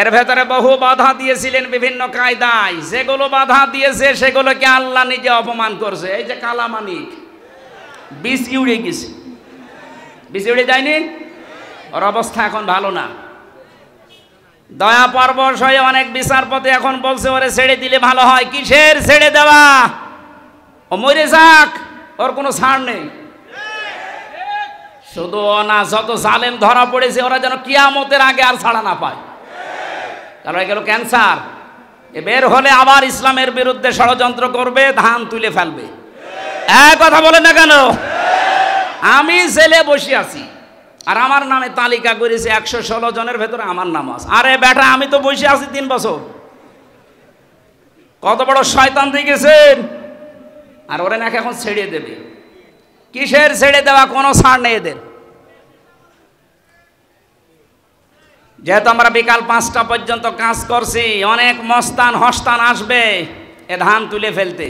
এর ভেতরে বহু বাধা দিয়েছিলেন বিভিন্ন কায়দায় যেগুলো বাধা দিয়েছে সেগুলোকে আল্লাহ নিজে অপমান করছে এই যে কালামানিক বিষ উড়ে গেছে বিষ উড়ে যায়নি ওর অবস্থা এখন ভালো না দয়া পর্বশ হয়ে অনেক বিচারপতি এখন বলছে ওরে ছেড়ে দিলে ভালো হয় কিসের ছেড়ে দেওয়া অমরে যাক ওর কোনো ছাড় নেই শুধু না যত জালেম ধরা পড়েছে ওরা যেন কিয়ামতের আগে আর ছাড়া না পায় কারণ গেল ক্যান্সার এ বের হলে আবার ইসলামের বিরুদ্ধে ষড়যন্ত্র করবে ধান তুলে ফেলবে এক কথা বলে না কেন আমি জেলে বসে আছি আর আমার নামে তালিকা করেছে একশো ষোলো জনের ভেতরে আমার নাম আছে আরে বেটা আমি তো বসে আছি তিন বছর কত বড় শয়তান দিয়ে গেছেন আর ওরা নাকি এখন ছেড়ে দেবে কিসের ছেড়ে দেওয়া কোনো সার নেই এদের যেহেতু আমরা বিকাল পাঁচটা পর্যন্ত কাজ করছি অনেক মস্তান হস্তান আসবে এ ধান তুলে ফেলতে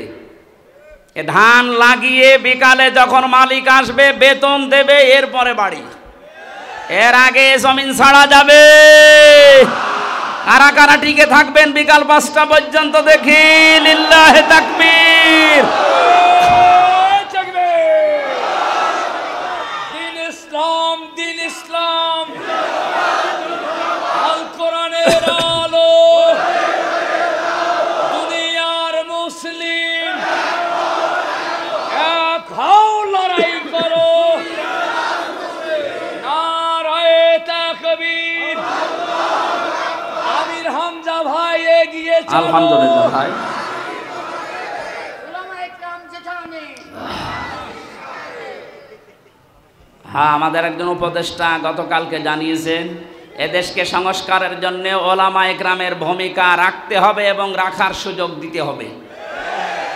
এ ধান লাগিয়ে বিকালে যখন মালিক আসবে বেতন দেবে এরপরে বাড়ি এর আগে জমিন ছাড়া যাবে কারা টিকে থাকবেন বিকাল পাঁচটা পর্যন্ত দেখি লিল্লাহে তাকবীর ইসলাম দিন ইসলাম আল কোরআনের আলো আলহামদুলিল্লাহ ভাই হ্যাঁ আমাদের একজন উপদেষ্টা গতকালকে জানিয়েছেন এদেশকে সংস্কারের জন্য ওলামা একরামের ভূমিকা রাখতে হবে এবং রাখার সুযোগ দিতে হবে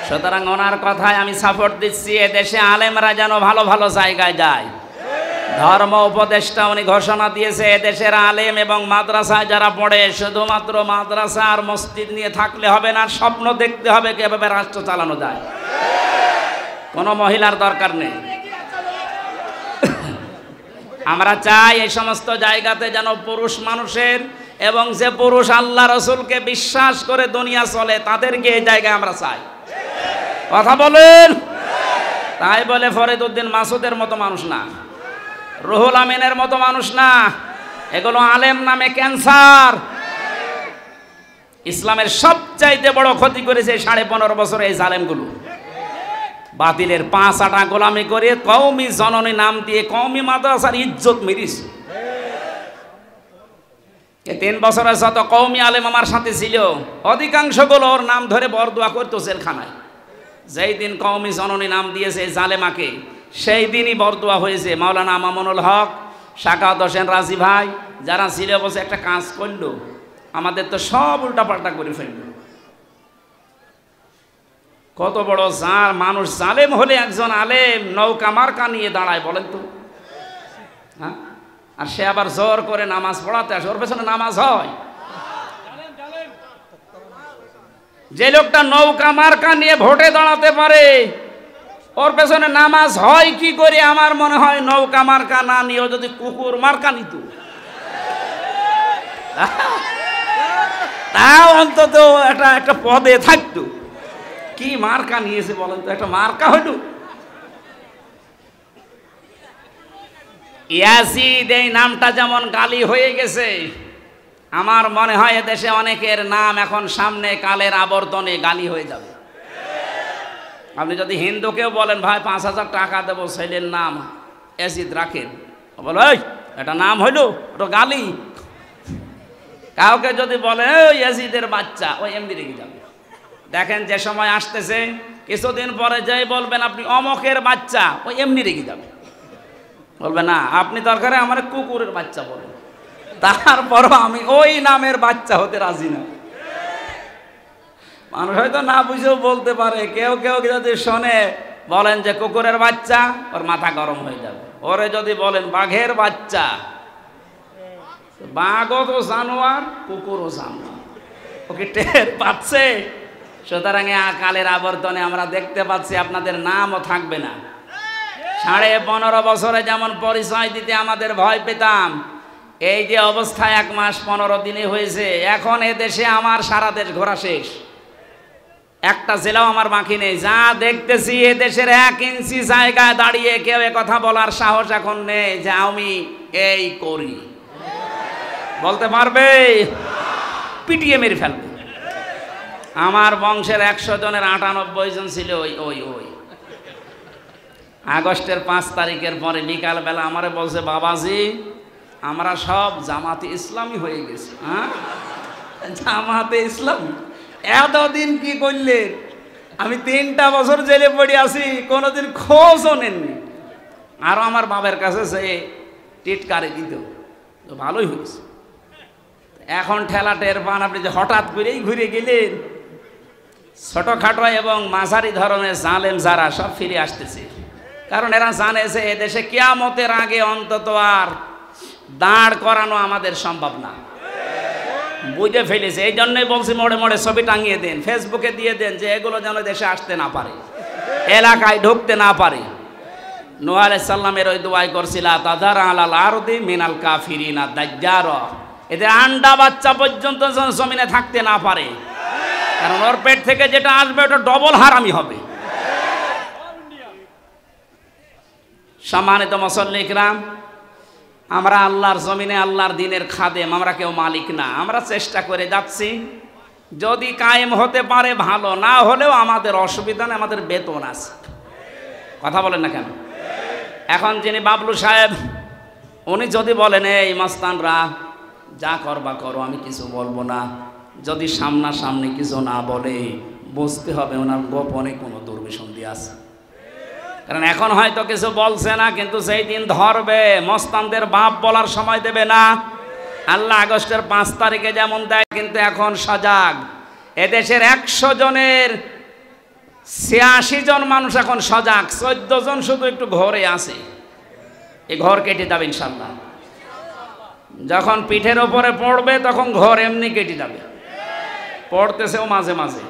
সুতরাং ওনার কথায় আমি সাপোর্ট দিচ্ছি এদেশে আলেমরা যেন ভালো ভালো জায়গায় যায় ধর্ম উপদেষ্টা উনি ঘোষণা দিয়েছে দেশের আলেম এবং মাদ্রাসায় যারা পড়ে শুধুমাত্র মাদ্রাসা আর মসজিদ নিয়ে থাকলে হবে না স্বপ্ন দেখতে হবে কীভাবে রাষ্ট্র চালানো যায় কোনো মহিলার দরকার নেই আমরা চাই এই সমস্ত জায়গাতে যেন পুরুষ মানুষের এবং যে পুরুষ আল্লাহ রসুলকে বিশ্বাস করে দুনিয়া চলে তাদেরকে এই জায়গায় আমরা চাই কথা বলেন তাই বলে ফরিদ উদ্দিন মাসুদের মতো মানুষ না রুহুল আমিনের মতো মানুষ না এগুলো আলেম নামে ক্যান্সার ইসলামের সবচাইতে বড় ক্ষতি করেছে সাড়ে পনেরো বছর এই জালেমগুলো বাতিলের পাঁচ আটা গোলামি করে কৌমি জননী নাম দিয়ে কৌমি মাদ্রাসার ইজ্জত মিরিস তিন বছরের যত কৌমি আলেম আমার সাথে ছিল অধিকাংশ গুলো ওর নাম ধরে বরদোয়া করতো জেলখানায় যেই দিন কৌমি জননী নাম দিয়েছে জালেমাকে সেই দিনই বরদোয়া হয়েছে মাওলানা মামুনুল হক শাকাত হোসেন রাজি ভাই যারা সিলেবাসে একটা কাজ করলো আমাদের তো সব উল্টাপাল্টা করে ফেললো কত বড় জার মানুষ জালেম হলে একজন আলেম নৌকা মার্কা নিয়ে দাঁড়ায় বলেন তো হ্যাঁ আর সে আবার জোর করে নামাজ পড়াতে আসে ওর পেছনে নামাজ হয় যে লোকটা নৌকা মার্কা নিয়ে ভোটে দাঁড়াতে পারে ওর পেছনে নামাজ হয় কি করে আমার মনে হয় নৌকা মার্কা না নিয়েও যদি কুকুর মার্কা নিত তা অন্তত একটা একটা পদে থাকতো কি মার্কা নিয়েছে বলেন তো একটা মার্কা হইল ইয়াসিদ এই নামটা যেমন গালি হয়ে গেছে আমার মনে হয় দেশে অনেকের নাম এখন সামনে কালের আবর্তনে গালি হয়ে যাবে আপনি যদি হিন্দুকেও বলেন ভাই পাঁচ হাজার টাকা দেবো ছেলের নাম অ্যাসিড রাখেন বল ওই এটা নাম হইল ওটা গালি কাউকে যদি বলে ওই অ্যাসিডের বাচ্চা ওই এমনি রেগে যাবে দেখেন যে সময় আসতেছে কিছুদিন পরে যাই বলবেন আপনি অমকের বাচ্চা ওই এমনি রেগে যাবে বলবে না আপনি দরকারে আমার কুকুরের বাচ্চা বলেন তারপরও আমি ওই নামের বাচ্চা হতে রাজি না মানুষ হয়তো না বুঝেও বলতে পারে কেউ কেউ যদি শোনে বলেন যে কুকুরের বাচ্চা ওর মাথা গরম হয়ে যাবে ওরে যদি বলেন বাঘের বাচ্চা বাঘও তো জানোয়ার কুকুরও জানোয়ার ওকে টের পাচ্ছে সুতরাং কালের আবর্তনে আমরা দেখতে পাচ্ছি আপনাদের নামও থাকবে না সাড়ে পনেরো বছরে যেমন পরিচয় দিতে আমাদের ভয় পেতাম এই যে অবস্থা এক মাস পনেরো দিনে হয়েছে এখন এদেশে আমার সারা দেশ ঘোরা শেষ একটা জেলাও আমার বাকি নেই যা দেখতেছি এ দেশের এক ইঞ্চি জায়গায় দাঁড়িয়ে কেউ কথা বলার সাহস এখন নেই যে আমি এই করি বলতে পারবে পিটিয়ে মেরে ফেলবে আমার বংশের একশো জনের আটানব্বই জন ছিল ওই ওই ওই আগস্টের পাঁচ তারিখের পরে বিকালবেলা আমার বলছে বাবাজি আমরা সব জামাতে ইসলামী হয়ে গেছি হ্যাঁ জামাতে ইসলামী এতদিন কি করলেন আমি তিনটা বছর জেলে পড়ে আসি কোনোদিন খোঁজও নেননি আরও আমার বাবার কাছে সে টিটকারে দিত তো ভালোই হয়েছে এখন ঠেলা টের পান আপনি যে হঠাৎ করেই ঘুরে গেলেন ছোটোখাটো এবং মাঝারি ধরনের জালেম যারা সব ফিরে আসতেছে কারণ এরা জানে যে এদেশে কেয়ামতের আগে অন্তত আর দাঁড় করানো আমাদের সম্ভব না বুঝে ফেলেছে এই জন্যই বলছি মোড়ে মোড়ে ছবি টাঙিয়ে দেন ফেসবুকে দিয়ে দেন যে এগুলো যেন দেশে আসতে না পারে এলাকায় ঢুকতে না পারে নোয়াল সাল্লামের ওই দোয়াই করছিল তাদার আলাল আরদি মিনাল না দাজ্জার এদের আন্ডা বাচ্চা পর্যন্ত জমিনে থাকতে না পারে কারণ ওর পেট থেকে যেটা আসবে ওটা ডবল হারামি হবে সম্মানিত মুসল্লিকরাম আমরা আল্লাহর জমিনে আল্লাহর দিনের খাদেম আমরা কেউ মালিক না আমরা চেষ্টা করে যাচ্ছি যদি কায়েম হতে পারে ভালো না হলেও আমাদের অসুবিধা নেই আমাদের বেতন আছে কথা বলেন না কেন এখন যিনি বাবলু সাহেব উনি যদি বলেন এই মাস্তানরা যা করবা করো আমি কিছু বলবো না যদি সামনাসামনি কিছু না বলে বুঝতে হবে ওনার গোপনে কোনো দুর্বিসন্ধি আছে কারণ এখন হয়তো কিছু বলছে না কিন্তু সেই দিন ধরবে মস্তানদের বাপ বলার সময় দেবে না আল্লাহ আগস্টের পাঁচ তারিখে যেমন দেয় কিন্তু এখন সজাগ এদেশের একশো জনের ছিয়াশি জন মানুষ এখন সজাগ চোদ্দ জন শুধু একটু ঘরে আছে এই ঘর কেটে যাবে ইনশাল্লাহ যখন পিঠের ওপরে পড়বে তখন ঘর এমনি কেটে যাবে পড়তেছেও মাঝে মাঝে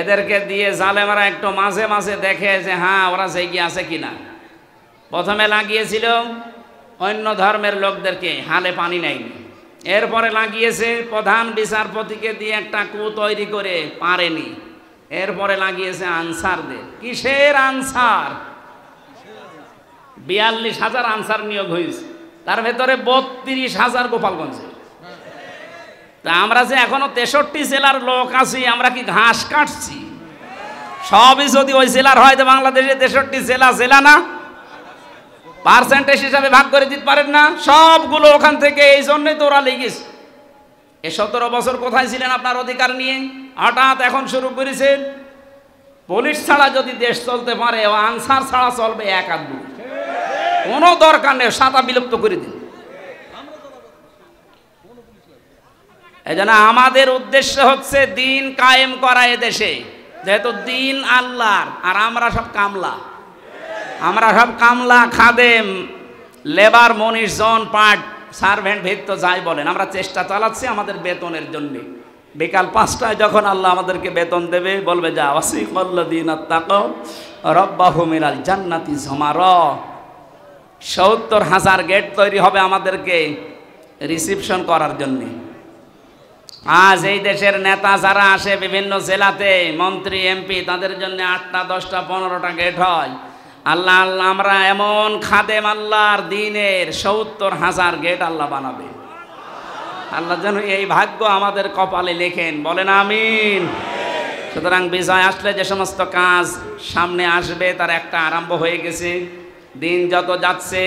এদেরকে দিয়ে জালেমারা একটু মাঝে মাঝে দেখে যে হ্যাঁ ওরা সেই গিয়ে আছে না প্রথমে লাগিয়েছিল অন্য ধর্মের লোকদেরকে হালে পানি নেয়নি এরপরে লাগিয়েছে প্রধান বিচারপতিকে দিয়ে একটা কু তৈরি করে পারেনি এরপরে লাগিয়েছে আনসারদের কিসের আনসার বিয়াল্লিশ হাজার আনসার নিয়োগ হয়েছে তার ভেতরে বত্রিশ হাজার গোপালগঞ্জে তা আমরা যে এখনো তেষট্টি জেলার লোক আছি আমরা কি ঘাস কাটছি সবই যদি ওই জেলার হয় তো বাংলাদেশে তেষট্টি জেলা জেলা না পার্সেন্টেজ হিসাবে ভাগ করে দিতে পারেন না সবগুলো ওখান থেকে এই জন্যই তো ওরা লেগেছে এ সতেরো বছর কোথায় ছিলেন আপনার অধিকার নিয়ে হঠাৎ এখন শুরু করেছেন পুলিশ ছাড়া যদি দেশ চলতে পারে আনসার ছাড়া চলবে এক আধ কোনো দরকার নেই সাদা বিলুপ্ত করে দিন এই আমাদের উদ্দেশ্য হচ্ছে দিন কায়েম করা দেশে যেহেতু দিন আল্লাহর আর আমরা সব কামলা আমরা সব কামলা খাদেম লেবার মনিশ জন পার্ট সার্ভেন্ট ভিত্ত যাই বলেন আমরা চেষ্টা চালাচ্ছি আমাদের বেতনের জন্যে বিকাল পাঁচটায় যখন আল্লাহ আমাদেরকে বেতন দেবে বলবে যা ওয়াসিক আল্লাদিন আত্মাক জান্নাতি ঝমার সত্তর হাজার গেট তৈরি হবে আমাদেরকে রিসিপশন করার জন্যে আজ এই দেশের নেতা যারা আসে বিভিন্ন জেলাতে মন্ত্রী এমপি তাদের জন্য আটটা দশটা পনেরোটা গেট হয় আল্লাহ আল্লাহ আমরা এমন খাদেম আল্লাহর দিনের সত্তর হাজার গেট আল্লাহ বানাবে আল্লাহ যেন এই ভাগ্য আমাদের কপালে লেখেন বলেন আমিন সুতরাং বিজয় আসলে যে সমস্ত কাজ সামনে আসবে তার একটা আরম্ভ হয়ে গেছে দিন যত যাচ্ছে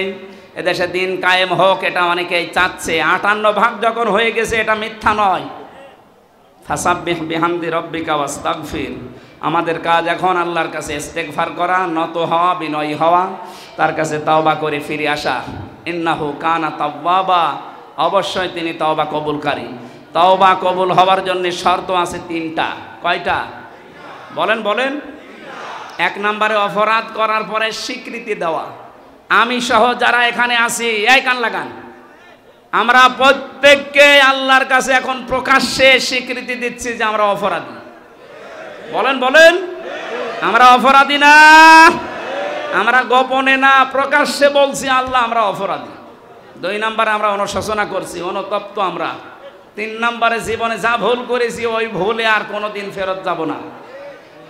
এদেশে দিন কায়েম হোক এটা অনেকেই চাচ্ছে আটান্ন ভাগ যখন হয়ে গেছে এটা মিথ্যা নয় ফাসাব্বিহ বিহামদি রব্বিকা ওয়াস্তাগফির আমাদের কাজ এখন আল্লাহর কাছে ইস্তেগফার করা নত হওয়া বিনয়ী হওয়া তার কাছে তাওবা করে ফিরে আসা ইন্নাহু কানা তাওয়াবা অবশ্যই তিনি তাওবা কবুলকারী তাওবা কবুল হওয়ার জন্য শর্ত আছে তিনটা কয়টা বলেন বলেন এক নম্বরে অপরাধ করার পরে স্বীকৃতি দেওয়া আমি সহ যারা এখানে আছি এই কান লাগান আমরা প্রত্যেককে আল্লাহর কাছে এখন প্রকাশ্যে স্বীকৃতি দিচ্ছি যে আমরা অপরাধী বলেন বলেন আমরা অপরাধী না আমরা গোপনে না প্রকাশ্যে বলছি আল্লাহ আমরা অপরাধী দুই নম্বরে আমরা অনুশাসনা করছি অনুতপ্ত আমরা তিন নম্বরে জীবনে যা ভুল করেছি ওই ভুলে আর কোনো দিন ফেরত যাব না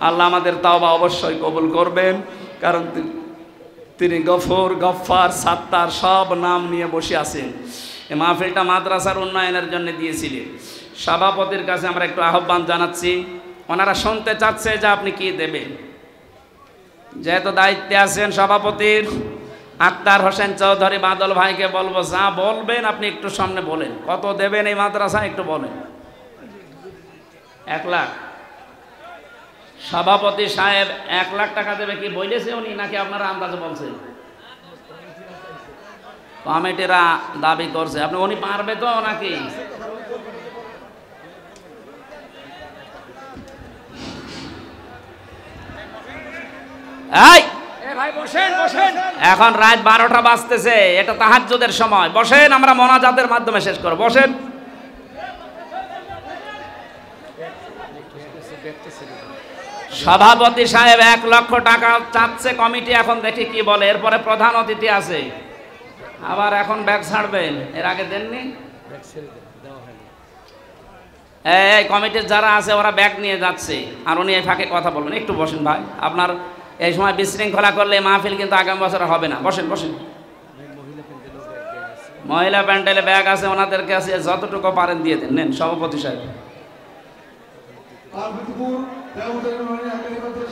আল্লাহ আমাদের তাওবা অবশ্যই কবুল করবেন কারণ তিনি গফর গফার সাত্তার সব নাম নিয়ে বসে আছেন এ মাহফিলটা মাদ্রাসার উন্নয়নের জন্য দিয়েছিলেন সভাপতির কাছে আমরা একটু আহ্বান জানাচ্ছি ওনারা শুনতে চাচ্ছে যে আপনি কি দেবেন যেহেতু দায়িত্বে আছেন সভাপতির আক্তার হোসেন চৌধুরী বাদল ভাইকে বলবো যা বলবেন আপনি একটু সামনে বলেন কত দেবেন এই মাদ্রাসা একটু বলেন এক লাখ সভাপতি সাহেব এক লাখ টাকা দেবে কি বলেছে উনি নাকি আপনারা আন্দাজে বলছেন কমিটিরা দাবি করছে আপনি উনি পারবে তো নাকি এখন রাত বারোটা বাজতেছে এটা তাহাজ্যদের সময় বসেন আমরা মোনাজাতের মাধ্যমে শেষ করো বসেন সভাপতি সাহেব এক লক্ষ টাকা চাচ্ছে কমিটি এখন দেখি কি বলে এরপরে প্রধান অতিথি আছে আবার এখন ব্যাগ ছাড়বেন এর আগে দেননি এই কমিটির যারা আছে ওরা ব্যাগ নিয়ে যাচ্ছে আর উনি এই ফাঁকে কথা বলবেন একটু বসেন ভাই আপনার এই সময় বিশৃঙ্খলা করলে মাহফিল কিন্তু আগামী বছর হবে না বসেন বসেন মহিলা প্যান্ডেলে ব্যাগ আছে ওনাদের কাছে যতটুকু পারেন দিয়ে দেন নেন সভাপতি সাহেব